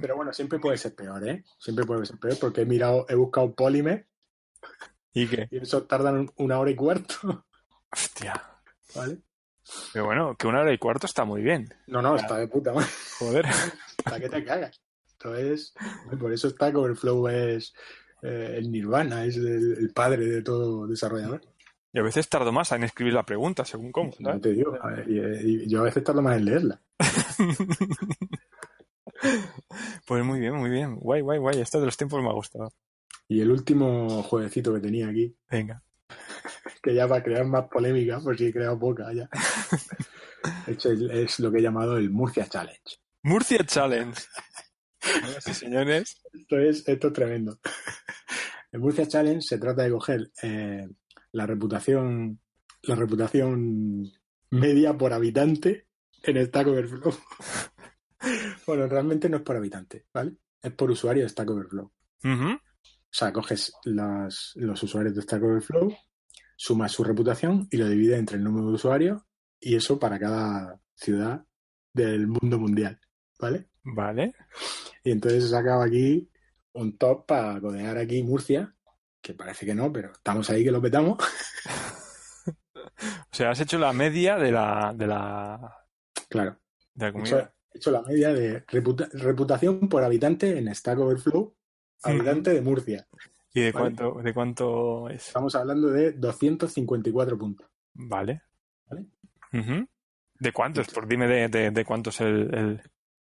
Pero bueno, siempre puede ser peor, ¿eh? Siempre puede ser peor porque he mirado, he buscado Polymer. ¿Y qué? Y eso tardan una hora y cuarto. Hostia. ¿Vale? Pero bueno, que una hora y cuarto está muy bien. No, no, está de puta madre. Joder. Para que te cagas. Entonces, por eso está overflow es eh, el nirvana, es el, padre de todo desarrollador. Y a veces tardo más en escribir la pregunta, según cómo. No te digo, y, yo a veces tardo más en leerla. pues muy bien, muy bien. Guay, guay, guay. Esto de los tiempos me ha gustado. Y el último jueguecito que tenía aquí. Venga. que ya va a crear más polémica, por pues si he creado poca ya. es lo que he llamado el Murcia Challenge. Murcia Challenge. señores. Esto es, esto tremendo. El Murcia Challenge se trata de coger eh, la reputación, la reputación media por habitante en Stack Overflow. bueno, realmente no es por habitante, ¿vale? Es por usuario de Stack Overflow. O sea, coges las, los usuarios de Stack Overflow suma su reputación y lo divide entre el número de usuarios y eso para cada ciudad del mundo mundial, ¿vale? Vale. Y entonces he sacado aquí un top para codear aquí Murcia, que parece que no, pero estamos ahí que lo petamos. o sea, has hecho la media de la... De la... Claro. He hecho la media de reputación por habitante en Stack Overflow, habitante de Murcia. ¿Y de, cuánto, de cuánto es? Estamos hablando de 254 puntos. Vale. ¿Vale? ¿De cuántos? Por, dime de, de, es el,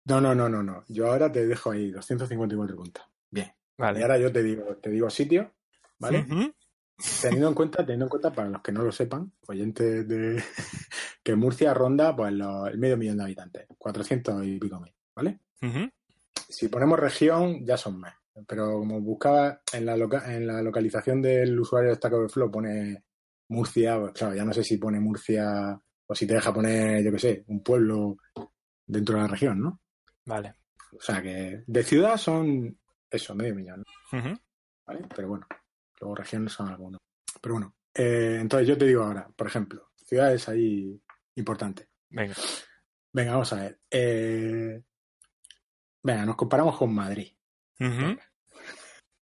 No, no, no, no, no. Yo ahora te dejo ahí 254 puntos. Bien. Vale. Y ahora yo te digo, te digo sitio, ¿vale? Teniendo en cuenta, teniendo en cuenta, para los que no lo sepan, oyente de que Murcia ronda pues el medio millón de habitantes, 400 y pico mil, ¿vale? Si ponemos región, ya son más. Pero como buscaba en la, en la localización del usuario de Stack Overflow, pone Murcia, pues, claro, ya no sé si pone Murcia o si te deja poner, yo qué sé, un pueblo dentro de la región, ¿no? Vale. O sea que de ciudad son eso, medio millón. ¿Vale? Pero bueno, luego regiones son algunos. Pero bueno, eh, entonces yo te digo ahora, por ejemplo, ciudades ahí importante. Venga. Venga, vamos a ver. Eh, venga, nos comparamos con Madrid.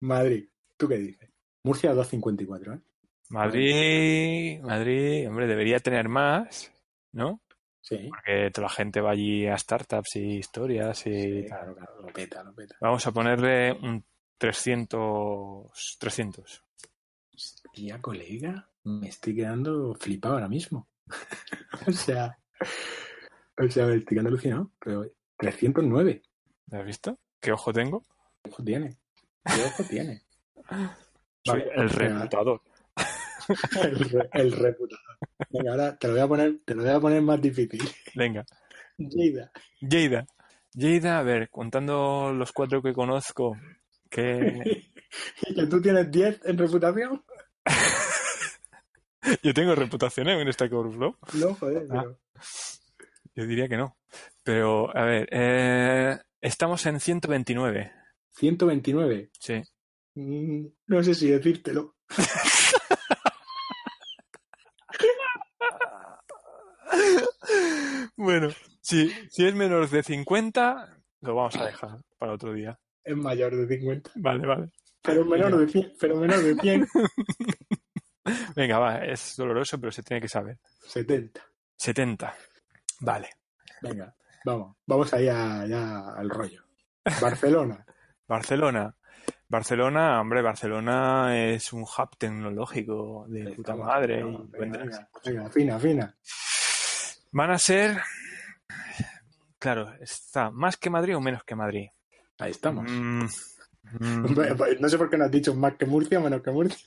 Madrid, ¿tú qué dices? Murcia 2.54, ¿eh? Madrid, Madrid, hombre, debería tener más, ¿no? Sí. Porque toda la gente va allí a startups y historias y Claro, claro, lo peta, lo peta. Vamos a ponerle un 300, 300. Hostia, colega, me estoy quedando flipado ahora mismo. o sea, o sea, estoy quedando alucinado, pero 309. has visto? ¿Qué ojo tengo? ojo tiene? ¿Qué ojo tiene? el eh, reputador. El, reputador. Venga, ahora te lo voy a poner, te lo voy a poner más difícil. Venga. Lleida. Lleida. a ver, contando los cuatro que conozco, que. que tú tienes 10 en reputación. Yo tengo reputación ¿eh? en esta Overflow. No, joder, ah. Yo diría que no. Pero, a ver, eh, estamos en 129. 129. Sí. Mm, no sé si decírtelo. bueno, si, si es menor de 50, lo vamos a dejar para otro día. Es mayor de 50. Vale, vale. Pero menor de Pero menor de 100. Venga, va, es doloroso, pero se tiene que saber. 70. 70. Vale. Venga, vamos, vamos allá, allá al rollo. Barcelona. Barcelona. Barcelona, hombre, Barcelona es un hub tecnológico de puta madre. venga, fina, fina. Van a ser Claro, está más que Madrid o menos que Madrid. Ahí estamos. Mm, mm. Pues, no sé por qué no has dicho más que Murcia o menos que Murcia.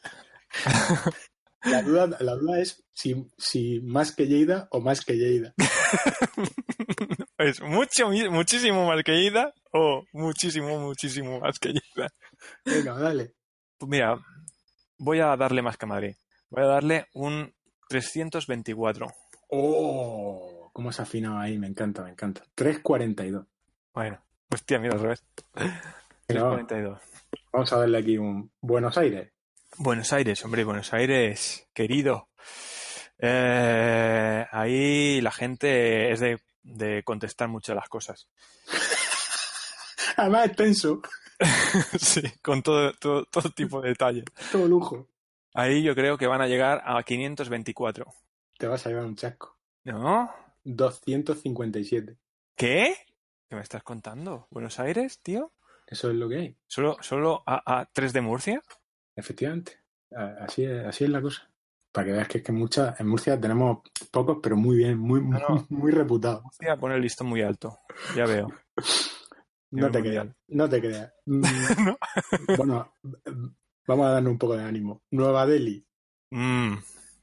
La duda, es si, si, más que Lleida o más que Lleida. ¿Es mucho, muchísimo más que Ida o muchísimo, muchísimo más que Ida? Venga, dale. Pues mira, voy a darle más que a Madrid. Voy a darle un 324. ¡Oh! ¿Cómo se ha afinado ahí? Me encanta, me encanta. 342. Bueno, hostia, mira al revés. 342. Vamos a darle aquí un Buenos Aires. Buenos Aires, hombre, Buenos Aires, querido. Eh, ahí la gente es de de contestar mucho las cosas. Además, extenso. sí, con todo, todo, tipo de detalle todo lujo. Ahí yo creo que van a llegar a 524. Te vas a llevar un chasco. ¿No? 257. ¿Qué? ¿Qué me estás contando? ¿Buenos Aires, tío? Eso es lo que hay. ¿Solo, solo a, 3 de Murcia? Efectivamente. Así así es la cosa para que veas que es que muchas, en Murcia tenemos pocos, pero muy bien, muy, muy, reputados. Murcia pone el listo muy alto, ya veo. no, te creas, mm, no te creas, Bueno, vamos a darnos un poco de ánimo. Nueva Delhi. Mm.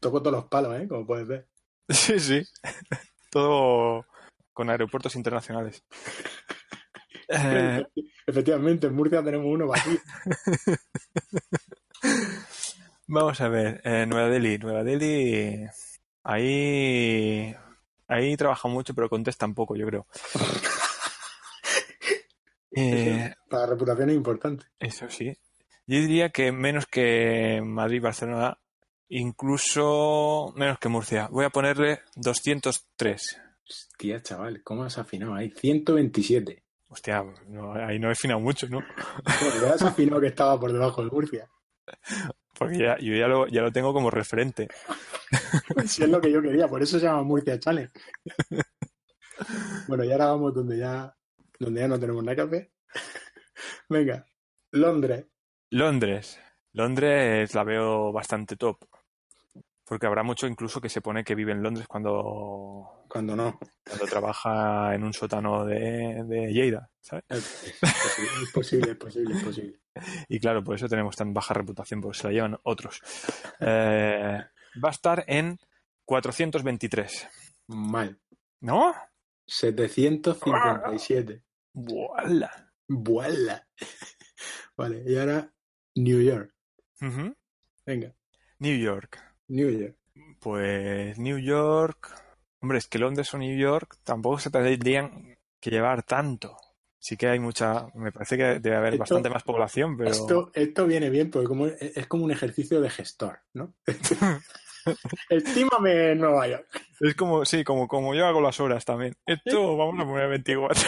Toco todos los palos, ¿eh? Como puedes ver. Sí, sí. Todo con aeropuertos internacionales. Efectivamente, en Murcia tenemos uno vacío. Vamos a ver, eh, Nueva Delhi. Nueva Delhi, ahí, ahí trabaja mucho, pero contesta poco, yo creo. para eh, reputación es importante. Eso sí. Yo diría que menos que Madrid, Barcelona, incluso menos que Murcia. Voy a ponerle 203. Hostia, chaval, ¿cómo has afinado ahí? 127. Hostia, no, ahí no he afinado mucho, ¿no? has afinado que estaba por debajo de Murcia. Porque ya, yo ya lo, ya lo tengo como referente. es lo que yo quería, por eso se llama Murcia Challenge. bueno, y ahora vamos donde ya, donde ya no tenemos nada que hacer. Venga, Londres. Londres. Londres la veo bastante top. Porque habrá mucho incluso que se pone que vive en Londres cuando cuando no. Cuando trabaja en un sótano de, de Lleida, ¿sabes? Es, posible, es posible, es posible. Y claro, por eso tenemos tan baja reputación, porque se la llevan otros. Eh, va a estar en 423. Mal. ¿No? 757. ¡Vuala! ¡Vuala! vale, y ahora New York. Venga. New York. New York. Pues New York. Hombre, es que Londres o New York tampoco se tendrían que llevar tanto. Sí que hay mucha, me parece que debe haber bastante más población, pero... Esto, viene bien, porque es como un ejercicio de gestor, ¿no? Estímame en Nueva York. Es como, sí, como, como yo hago las horas también. Esto vamos a poner 24.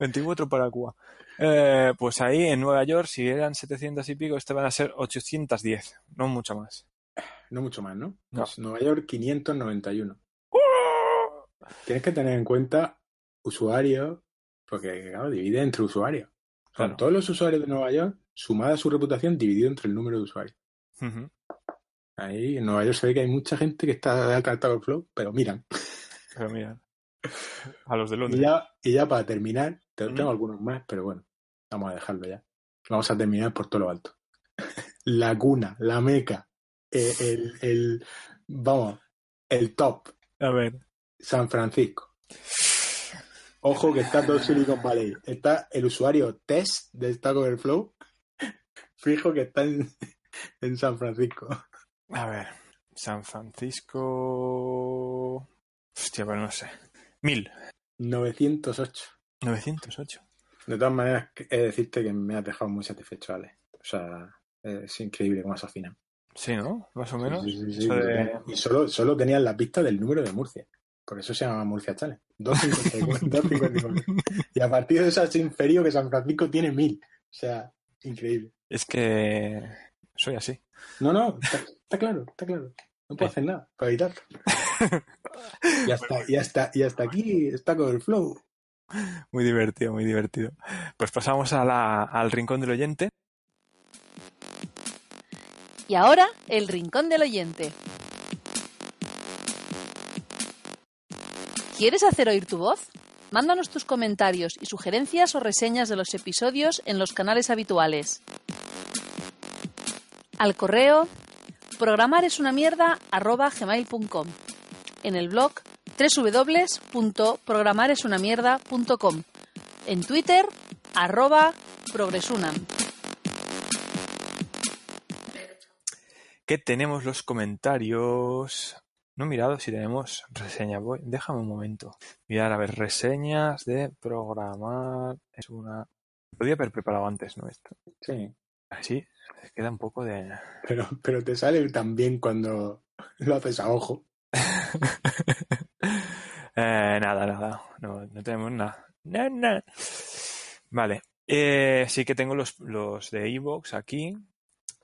24 para Cuba. Eh, pues ahí en Nueva York, si eran 700 y pico, este van a ser 810, no mucho más no mucho más, ¿no? Pues Nueva York 591. Tienes que tener en cuenta usuarios, porque claro, divide entre usuarios. todos los usuarios de Nueva York, sumada su reputación, dividido entre el número de usuarios. Ahí en Nueva York se ve que hay mucha gente que está de alta con flow, pero miran. Pero miran. A los de Londres. Y ya, para terminar, tengo algunos más, pero bueno, vamos a dejarlo ya. Vamos a terminar por todo lo alto. La cuna, la meca el, vamos, el top. A ver. San Francisco. Ojo que está todo Silicon Valley. Está el usuario test de Stack Overflow. Fijo que está en, San Francisco. A ver, San Francisco. Hostia, pero pues no sé. Mil. 908. De todas maneras, he de decirte que me has dejado muy satisfecho, vale O sea, es increíble cómo se afinan Sí, ¿no? Más o menos. Y solo, solo tenían la pista del número de Murcia. Por eso se llama Murcia chale 254. y a partir de eso se inferior que San Francisco tiene mil. O sea, increíble. Es que soy así. No, no, está, claro, está claro. No puedo hacer nada para evitarlo. y, hasta, aquí está con el flow. Muy divertido, muy divertido. Pues pasamos al rincón del oyente. Y ahora, el Rincón del Oyente. ¿Quieres hacer oír tu voz? Mándanos tus comentarios y sugerencias o reseñas de los episodios en los canales habituales. Al correo programar es una En el blog www.programaresunamierda.com. En Twitter arroba progresunam. que tenemos los comentarios. No he mirado si tenemos reseñas. Voy, déjame un momento. Mirar, a ver, reseñas de programar. Es una. Podría haber preparado antes, ¿no? Esto. Sí. Así ah, queda un poco de. Pero, pero te sale tan bien cuando lo haces a ojo. Eh, nada, nada. No, tenemos nada. Nada. nada. Vale. Eh, sí que tengo los, los de Evox aquí.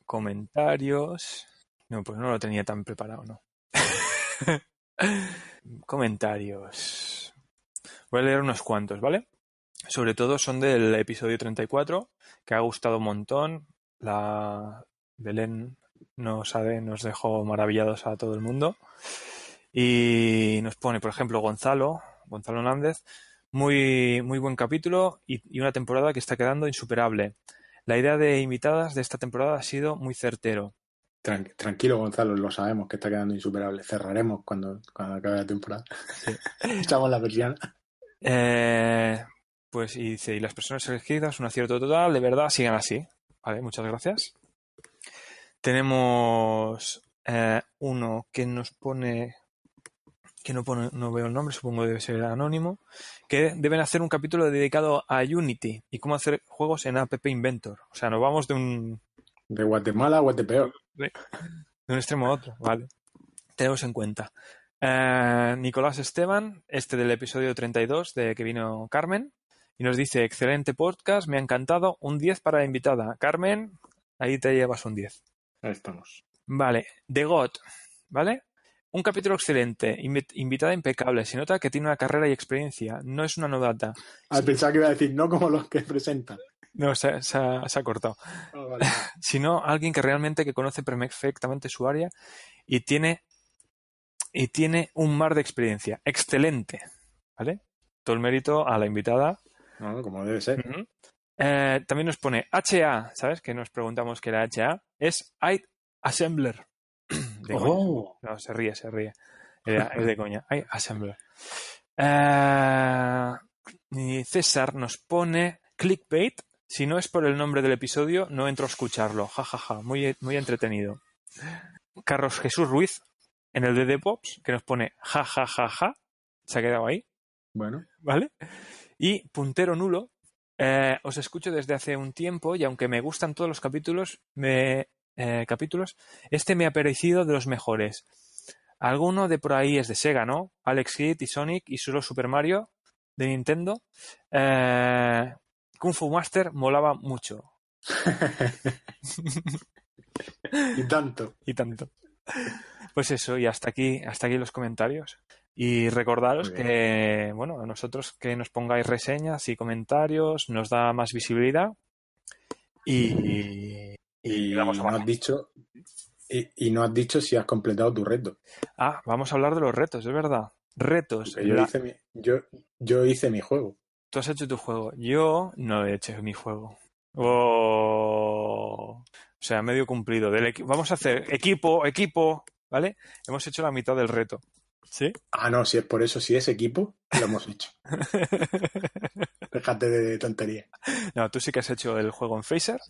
Comentarios. No, pues no lo tenía tan preparado, ¿no? Comentarios. Voy a leer unos cuantos, ¿vale? Sobre todo son del episodio 34, que ha gustado un montón. La Belén nos, nos dejó maravillados a todo el mundo. Y nos pone, por ejemplo, Gonzalo, Gonzalo Hernández, muy, muy buen capítulo y, una temporada que está quedando insuperable. La idea de invitadas de esta temporada ha sido muy certero tranquilo, Gonzalo, lo sabemos que está quedando insuperable. Cerraremos cuando, acabe la temporada. Estamos Echamos la persiana. Eh, pues y dice, y las personas elegidas, un acierto total, de verdad, sigan así. Vale, muchas gracias. Tenemos eh, uno que nos pone que no no veo el nombre, supongo debe ser anónimo, que deben hacer un capítulo dedicado a Unity y cómo hacer juegos en App Inventor. O sea, nos vamos de un de Guatemala a Guatepeor. De, un extremo a otro, vale. Tenemos en cuenta. Eh, Nicolás Esteban, este del episodio 32 de que vino Carmen, y nos dice, excelente podcast, me ha encantado, un 10 para la invitada. Carmen, ahí te llevas un 10. Ahí estamos. Vale, The God, ¿vale? Un capítulo excelente, invitada impecable, se nota que tiene una carrera y experiencia, no es una novata. Al ah, pensar que iba a decir no como los que presentan. No, se, ha, cortado. Ah, Sino alguien que realmente que conoce perfectamente su área y tiene, y tiene un mar de experiencia. Excelente. ¿Vale? Todo el mérito a la invitada. como debe ser. Eh, también nos pone HA, ¿sabes? Que nos preguntamos qué era HA. Es AID Assembler. Oh. No, se ríe, se ríe. es de coña. Ay, Assembler. Eh, y César nos pone clickbait. Si no es por el nombre del episodio, no entro a escucharlo. jajaja ja, ja. Muy, muy entretenido. Carlos Jesús Ruiz, en el de Pops, que nos pone ja, Ja, ja, ja. Se ha quedado ahí. Bueno. ¿Vale? Y Puntero Nulo, eh, os escucho desde hace un tiempo y aunque me gustan todos los capítulos, me eh, capítulos, este me ha parecido de los mejores. Alguno de por ahí es de Sega, ¿no? Alex Kidd y Sonic y solo Super Mario de Nintendo. Eh, Kung Fu Master molaba mucho. y tanto. Y tanto. Pues eso, y hasta aquí, hasta aquí los comentarios. Y recordaros que, bueno, a nosotros que nos pongáis reseñas y comentarios, nos da más visibilidad. Y, y no has dicho y, no has dicho si has completado tu reto. Ah, vamos a hablar de los retos, es verdad. Retos. Yo, hice mi, yo, hice mi, juego. Tú has hecho tu juego. Yo no he hecho mi juego. Oh. O sea, medio cumplido. Del vamos a hacer equipo, equipo, ¿vale? Hemos hecho la mitad del reto. ¿Sí? Ah, no, si es por eso, si es equipo, lo hemos hecho. Déjate de tontería. No, tú sí que has hecho el juego en Phaser.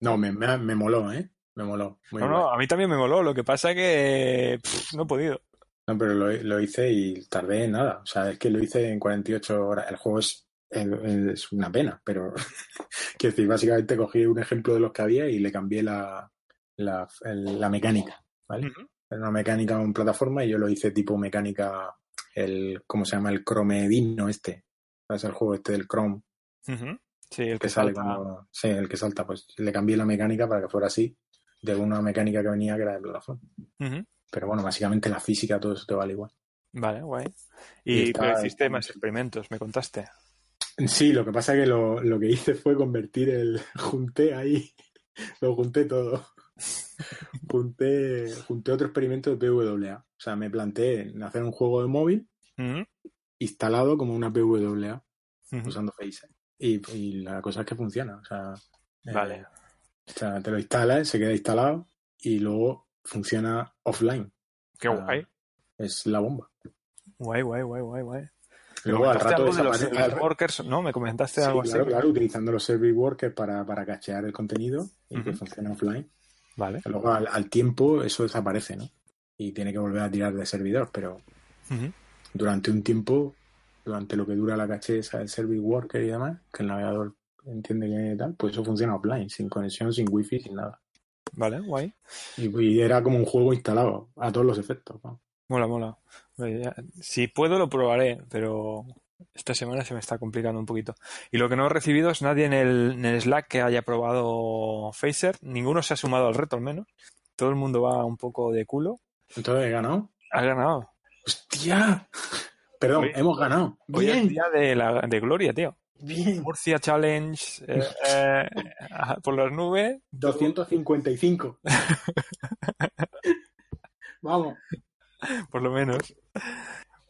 No, me, me, me moló, ¿eh? Me moló. no, a mí también me moló. Lo que pasa que no he podido. No, pero lo, hice y tardé en nada. O sea, es que lo hice en 48 horas. El juego es, es, una pena, pero. Quiero decir, básicamente cogí un ejemplo de los que había y le cambié la, la mecánica, ¿vale? Era una mecánica en plataforma y yo lo hice tipo mecánica, el, ¿cómo se llama? El Chrome Dino este. Es El juego este del Chrome. Sí, el que, Sí, el que salta. Pues le cambié la mecánica para que fuera así, de una mecánica que venía que era de plataforma. Pero bueno, básicamente la física, todo eso te vale igual. Vale, guay. Y, y sistemas más experimentos, me contaste. Sí, lo que pasa es que lo, que hice fue convertir el. Junté ahí. Lo junté todo. junté, junté otro experimento de PWA. O sea, me planteé en hacer un juego de móvil instalado como una PWA usando FaceTime y, la cosa es que funciona. O sea, eh, vale. o sea, te lo instalas, se queda instalado y luego funciona offline. Qué guay. es la bomba. Guay, guay, guay, guay, guay. Luego al rato de los service workers, ¿no? Me comentaste algo claro, Claro, utilizando los service workers para, para cachear el contenido y que funcione offline. Vale. Luego al, tiempo eso desaparece, ¿no? Y tiene que volver a tirar de servidor, pero durante un tiempo durante lo que dura la caché el del service worker y demás, que el navegador entiende que tal, pues eso funciona offline, sin conexión, sin wifi, sin nada. Vale, guay. Y, era como un juego instalado, a todos los efectos. Mola, mola. Si puedo lo probaré, pero esta semana se me está complicando un poquito. Y lo que no he recibido es nadie en el, Slack que haya probado Phaser. Ninguno se ha sumado al reto, al menos. Todo el mundo va un poco de culo. Entonces, ¿he ganado? ha ganado. ¡Hostia! Perdón, hemos ganado. Hoy día de, gloria, tío. Murcia Challenge eh, eh, por las nubes. 255. Vamos. Por lo menos.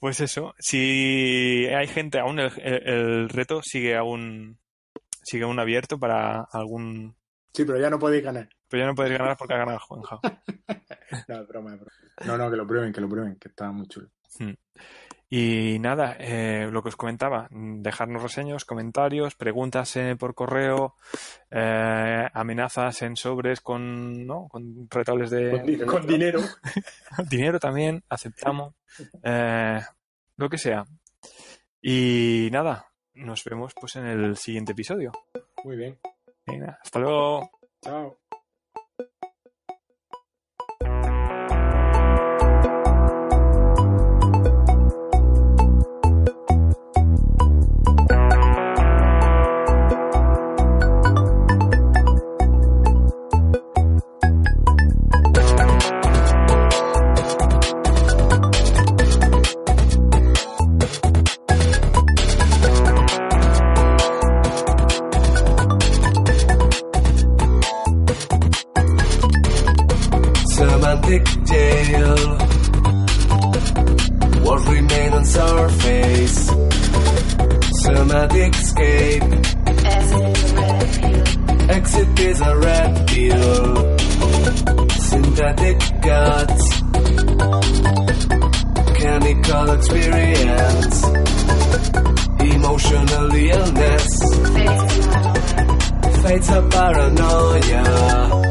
Pues eso. Si hay gente, aún el, reto sigue aún sigue aún abierto para algún. Sí, pero ya no podéis ganar. Pero ya no podéis ganar porque ha ganado Juanjo. no, broma, broma. No, no, que lo prueben, que lo prueben, que está muy chulo. Hmm. Y nada, eh, lo que os comentaba, dejarnos reseños, comentarios, preguntas eh, por correo, eh, amenazas en sobres con, ¿no? con retales de... Con, dinero. dinero también, aceptamos. lo que sea. Y nada, nos vemos pues en el siguiente episodio. Muy bien. hasta luego. Chao. to paranoia